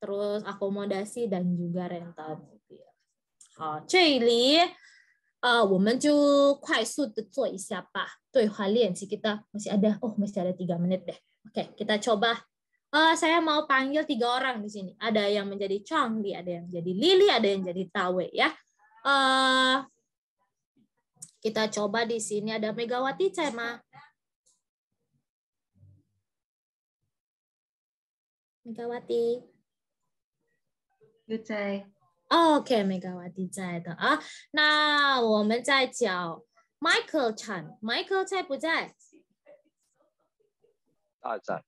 terus akomodasi dan juga rental mobil. Uh, eh, kita masih ada oh masih ada tiga menit deh. Oke, okay, kita coba. Uh, saya mau panggil tiga orang di sini. Ada yang menjadi Chongli, ada yang jadi Lili, ada yang jadi Tawe ya. Uh, kita coba di sini ada Megawati Cema. Megawati. 又在 o k 梅个瓦蒂在的啊。那我们在叫 Michael Chan，Michael 在不在？啊，在。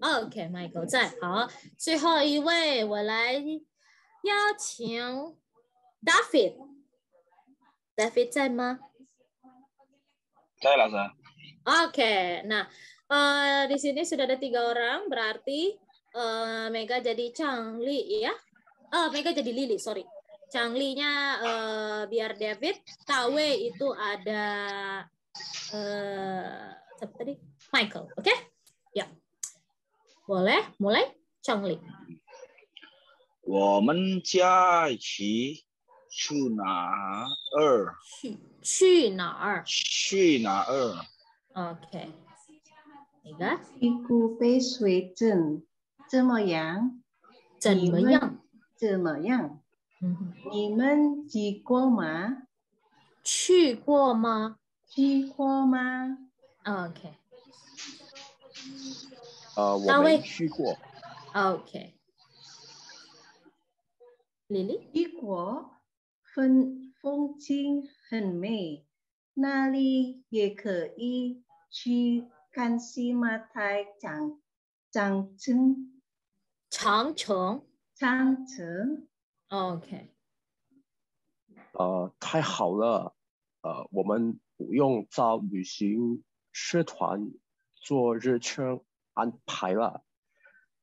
OK，Michael 在。好，最后一位，我来邀请 David，David 在吗？在老师。OK，那呃，呃，Oh, Mega jadi Lily, sorry. Changlinya uh, biar David, KW itu ada uh, siapa tadi? Michael, oke? Okay? Ya. Yeah. Boleh, mulai Changli. Woman Chi Chuna Chuna Chuna Er. Er. Er. Oke. Iku Pei 我们假期去哪儿？去去哪儿？去哪儿？OK。Mega. 去古北水镇怎么样？怎么样？怎么样？嗯，你们去过吗？去过吗？去过吗？OK。呃，我没去过。OK。丽丽，中国风风景很美，那里也可以去看什马泰长长城？长城。三车，OK。呃，太好了，呃，我们不用找旅行社团做日程安排了。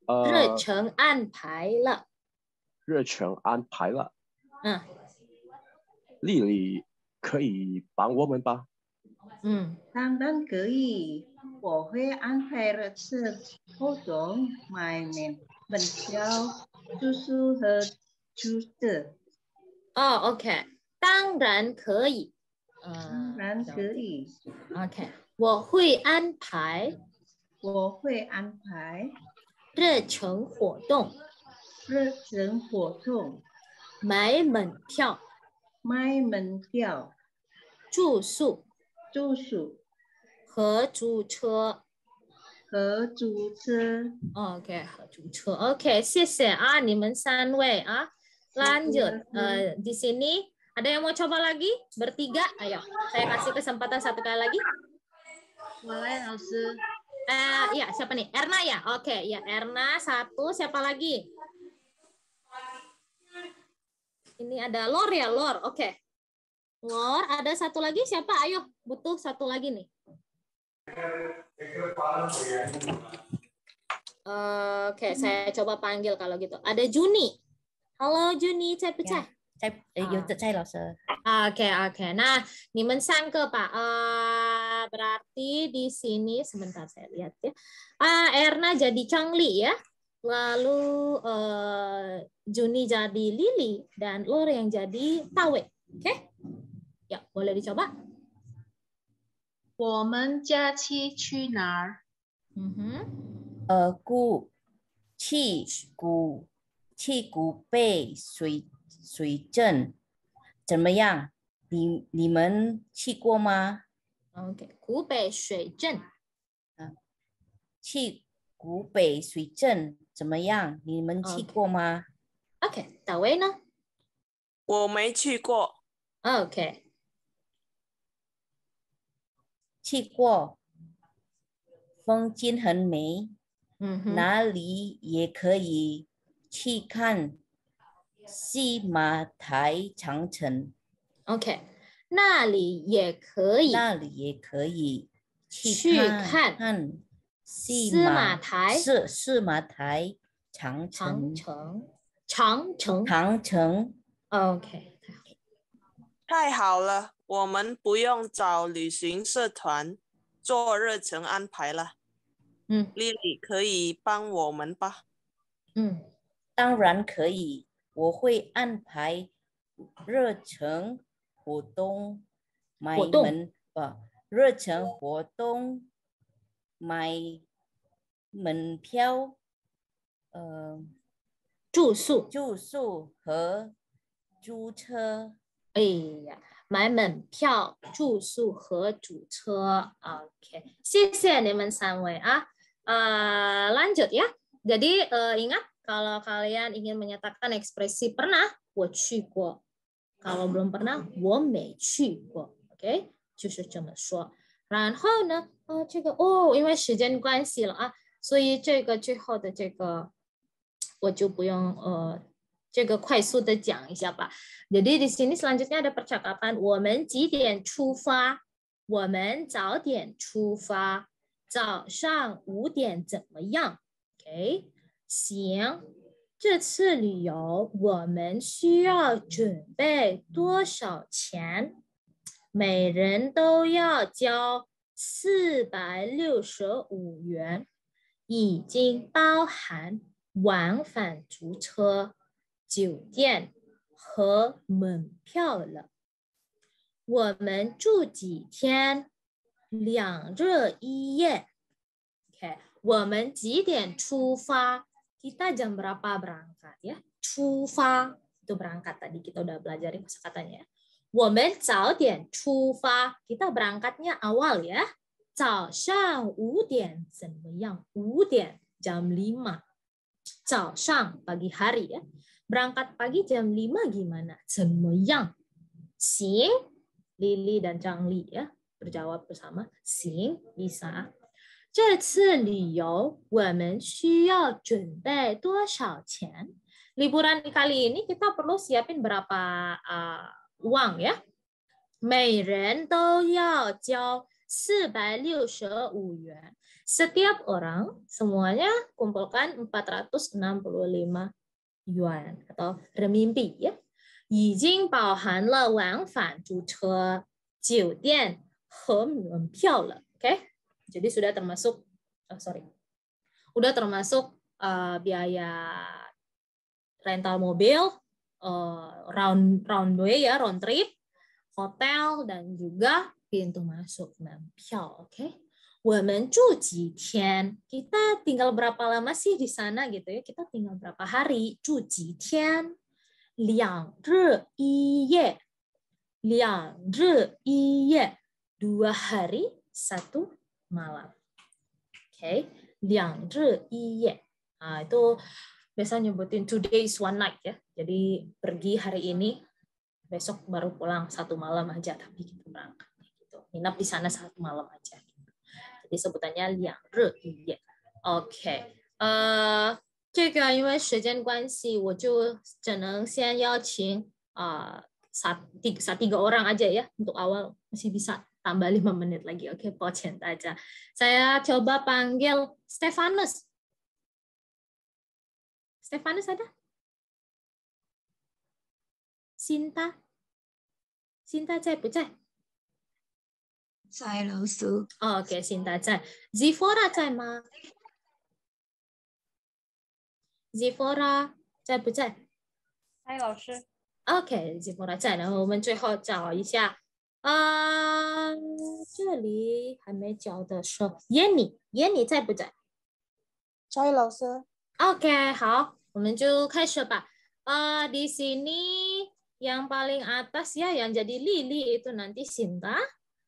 呃，日程安排了。日程安排了。嗯。丽丽可以帮我们吧？嗯，当然可以。我会安排日程，各种买门票。住宿和租车。哦，OK，当然可以。当然可以。OK，我会安排。我会安排。热诚活动。热诚活动。买门票。买门票。住宿。住宿。和租车。和主车。OK，和主车。OK，谢谢啊，你们三位啊。Lanjut, uh, di sini ada yang mau coba lagi? Bertiga, ayo. Saya kasih kesempatan satu kali lagi. Boleh, Uh, ya, siapa nih? Erna ya? Oke, okay, ya Erna satu. Siapa lagi? Ini ada Lor ya, Lor. Oke. Okay. Lor, ada satu lagi siapa? Ayo, butuh satu lagi nih. Eh, oke, okay, saya coba panggil kalau gitu. Ada Juni. halo Juni, saya pecah. Eh, yeah. loh okay, ah, oke. oke Nah, ini mensangke Pak. Eh, berarti di sini sebentar saya lihat ya. Ah, Erna jadi Changli ya. Lalu Juni jadi Lili dan Lore yang jadi Tawe. Oke? Ya, boleh dicoba. 我们假期去哪儿？嗯哼，呃，古，去古，去古北水水镇怎么样？你你们去过吗？OK，古北水镇。啊，去古北水镇怎么样？你们去过吗？OK，大卫呢？我没去过。OK。去过，风景很美。嗯哪里也可以去看司马台长城。OK，那里也可以。那里也可以去看。看司马台。是司马台长城。长城。长城。长城。OK，太好了。我们不用找旅行社团做日程安排了，嗯，丽丽可以帮我们吧？嗯，当然可以，我会安排日程活动，买门不？热程活动买门票，呃，住宿，住宿和租车。哎呀。买门票、住宿和租车。Oke, eh, okay. ingat kalau kalian ingin menyatakan ekspresi pernah, 我去过. Kalau belum pernah, 我没去过. Oke, okay? 这个快速的讲一下吧。Jadi di sini selanjutnya ada percakapan。我们几点出发？我们早点出发。早上五点怎么样？OK，行。这次旅游我们需要准备多少钱？每人都要交四百六十五元，已经包含往返租车。酒店和门票了。我们住几天？两日一夜。Okay. jam berapa berangkat ya? itu berangkat tadi kita udah belajarin kosa katanya kita berangkatnya awal ya. 早上五点怎么样？五点 jam lima，早上 pagi hari ya. Berangkat pagi jam 5 gimana? Semoyang. Sing, Lily dan Changli ya berjawab bersama. Sing, bisa. Liburan kali ini kita perlu siapin berapa uh, uang ya? Setiap orang semuanya kumpulkan 465 yuan atau renminbi ya, Yijing bao han le wang fan zhu che, jiu dian he men piao le. Oke. Jadi sudah termasuk oh, sorry. Udah termasuk uh, biaya rental mobil, uh, round roundway ya, round trip, hotel dan juga pintu masuk, men piao, oke. Okay? cuci jitian. Kita tinggal berapa lama sih di sana gitu ya? Kita tinggal berapa hari? Cuci jitian. Liang ri iye. Liang ri iye. Dua hari, satu malam. Oke. Okay. Liang ri iye. Nah, itu biasa nyebutin two days one night ya. Jadi pergi hari ini, besok baru pulang satu malam aja tapi kita berangkat gitu. Nginap di sana satu malam aja jadi sebutannya liang re ye. Mm-hmm. OK，呃，这个因为时间关系，我就只能先邀请啊、uh, satu tiga orang aja ya untuk awal masih bisa tambah lima menit lagi. Oke, okay, pocent aja. Saya coba panggil Stefanus. Stefanus ada? Sinta? Sinta Cai Pucai? 在老师。哦，OK，现在在。Zophra 在吗？Zophra 在不在？嘉义老师。OK，Zophra 在。然后我们最后找一下。啊，这里还没找的说，Yeni，Yeni 在不在？嘉义老师。OK，好，我们就开始吧。啊，disini yang paling atas ya yang jadi Lily itu nanti Sinta。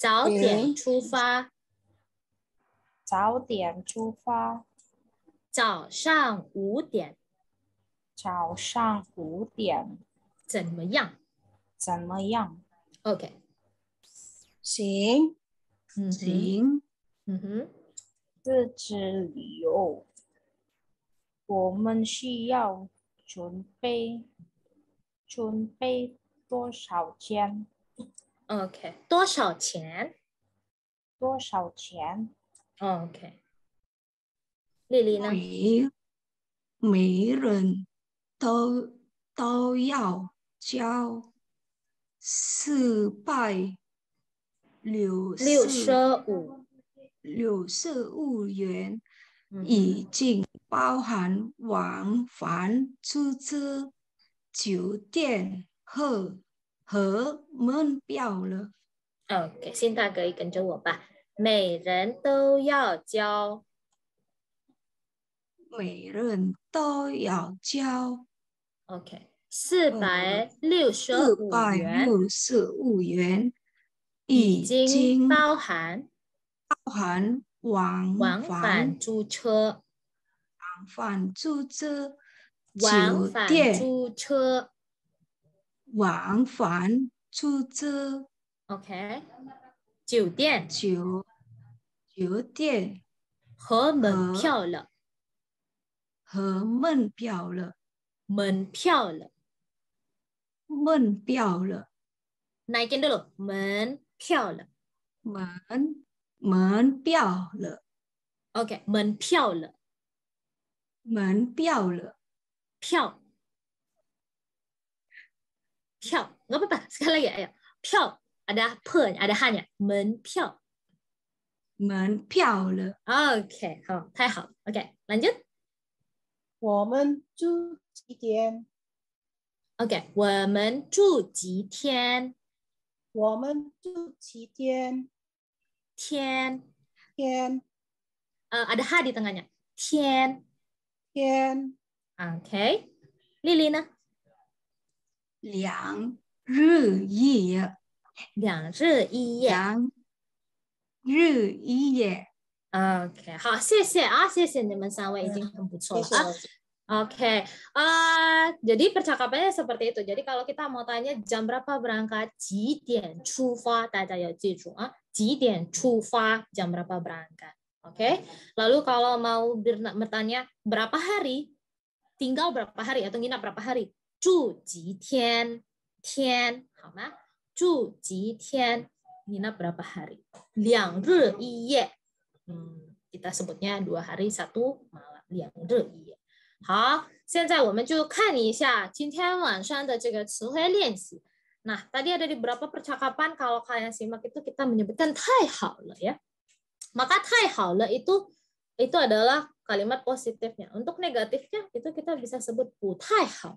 早点出发，早点出发。早上五点，早上五点，怎么样？怎么样？OK，行，嗯行，嗯哼，这次旅游我们需要准备准备多少钱？OK，多少钱？多少钱？OK，丽丽呢？每人，都都要交四百六六十五，六十五元已经包含往返租酒店和。和门票了。OK，现在可以跟着我吧。每人都要交，每人都要交。OK，四百六十五元。四百六十五元已经包含包含往往返租车、往返租车、往返租车。往返出租 o k 酒店酒酒店和门票了，和门票了，门票了，门票了，哪件多了？门票了，门门票了，OK，门票了，门票了，票。票 nggak apa-apa sekali lagi ayo 票 ada pun ada hanya menpiao menpiao le OK 好太好 OK lanjut 我们住几天 OK 我们住几天我们住几天天天 uh, ada h di tengahnya tian tian OK Lili 呢两日一夜，两日一夜，两日一夜。OK，好，谢谢啊，谢谢你们三位已经很不错了啊。Oke, okay. jadi percakapannya seperti itu. Jadi kalau kita mau tanya jam berapa berangkat, jam berapa berangkat. Oke, lalu kalau mau bertanya berapa hari, tinggal berapa hari atau nginap berapa hari, 住几天？天好吗？住几天？你那 berapa hari? kita sebutnya dua hari satu malam. Liang tadi ada di beberapa percakapan kalau kalian simak itu kita menyebutkan tai hao le ya. Maka tai hao le itu itu adalah kalimat positifnya. Untuk negatifnya itu kita bisa sebut bu tai hao.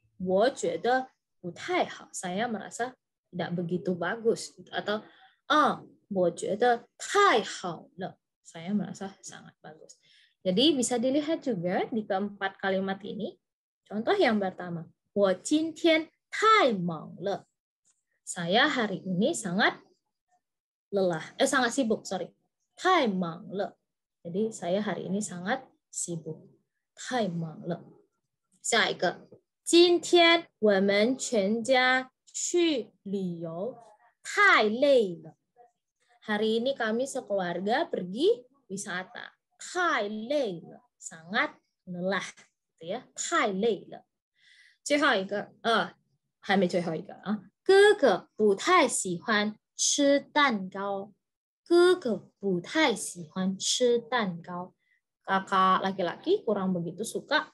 我觉得不太好，saya merasa tidak begitu bagus gitu. atau ah, saya merasa sangat bagus. Jadi bisa dilihat juga di keempat kalimat ini. Contoh yang pertama, 我今天太忙了. Saya hari ini sangat lelah, eh sangat sibuk, sorry. 太忙了. Jadi saya hari ini sangat sibuk. 太忙了.下一个今天我们全家去旅游，太累了。Hari ini kami sekeluarga pergi wisata. 太累了，sangat lelah，对呀，太累了。最后一个，呃，还没最后一个啊。哥哥不太喜欢吃蛋糕。哥哥不太喜欢吃蛋糕。Kakak gitu laki-laki kurang begitu suka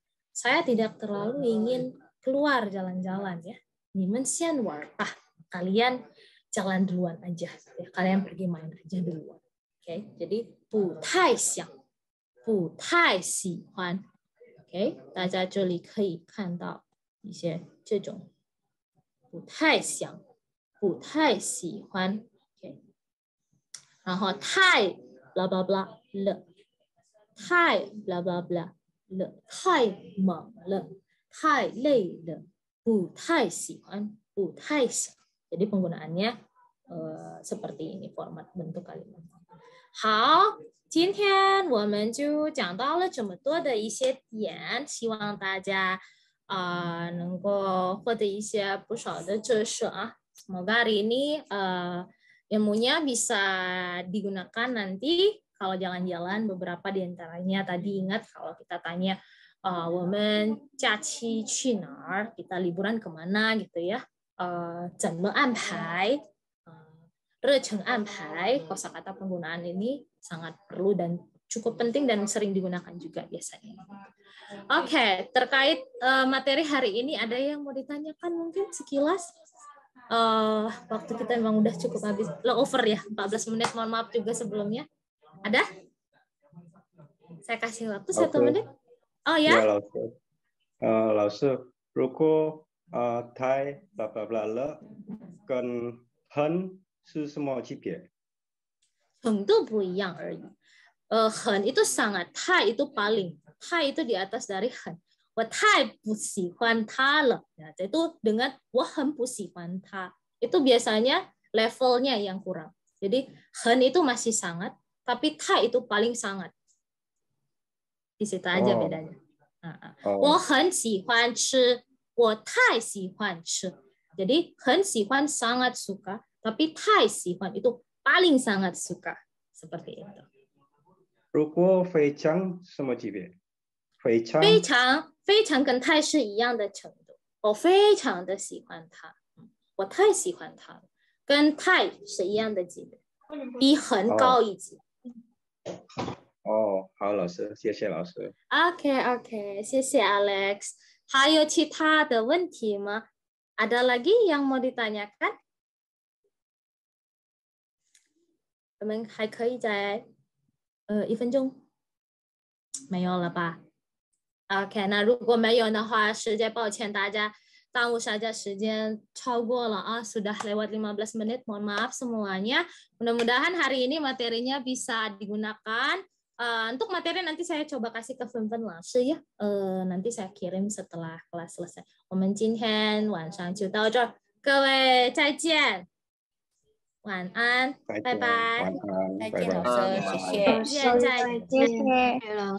saya tidak terlalu ingin ya. keluar jalan-jalan ya. Nimensian war. Ah, kalian jalan duluan aja. Ya, kalian pergi main aja duluan. Oke, okay? jadi bu tai xiang, bu tai xi huan. Oke, okay? 大家这里可以看到一些这种不太想、不太喜欢。OK，然后太 blah blah blah Tai, blah blah blah 了，太忙了，太累了，不太喜欢，不太想。jadi Jadi penggunaannya uh, seperti ini format bentuk kalimat. 好，今天我们就讲到了这么多的一些点，希望大家啊、呃、能够获得一些不少的知识啊。Semoga hari ini ilmunya bisa digunakan nanti kalau jalan-jalan beberapa diantaranya tadi ingat kalau kita tanya uh, woman caci chinar kita liburan kemana gitu ya uh, ah, zen anpai ah, recheng anpai kata penggunaan ini sangat perlu dan cukup penting dan sering digunakan juga biasanya. Oke, okay, terkait uh, materi hari ini ada yang mau ditanyakan mungkin sekilas uh, waktu kita memang udah cukup habis lo over ya 14 menit mohon maaf juga sebelumnya. Ada? Saya kasih waktu satu okay. menit. Oh ya? Ya, Lao Uh, eh, Ruko uh, Thai bla bla bla le kan hen su semua cipie. Hen ya? itu bukan yang Uh, eh, hen itu sangat, Thai itu paling. Thai itu di atas dari hen. ya, itu dengan itu biasanya levelnya yang kurang. Jadi hen itu masih sangat, 但比泰，它都最最最，只说一下，我我很喜欢吃，我太喜欢吃，所以很喜欢，非常喜欢，但比太喜欢，它都最最最喜欢，像这样。如果非常什么级别，非常非常非常跟泰是一样的程度，我非常的喜欢他，我太喜欢他了，跟泰是一样的级别，比很高一级。哦，好，老师，谢谢老师。OK，OK，谢谢 Alex。还有其他的问题吗？Ada lagi yang mau ditanyakan? Mungkin hai i jai, Evanjung, 没有了吧？OK，那如果没有的话，实在抱歉大家。tahu saja ah sudah lewat 15 menit mohon maaf semuanya mudah-mudahan hari ini materinya bisa digunakan Uh, untuk materi nanti saya coba kasih ke Fenfen langsung ya. Uh, nanti saya kirim setelah kelas selesai. 我们今天晚上就到这，各位再见，晚安，拜拜，再见老师，谢谢，再见，再见。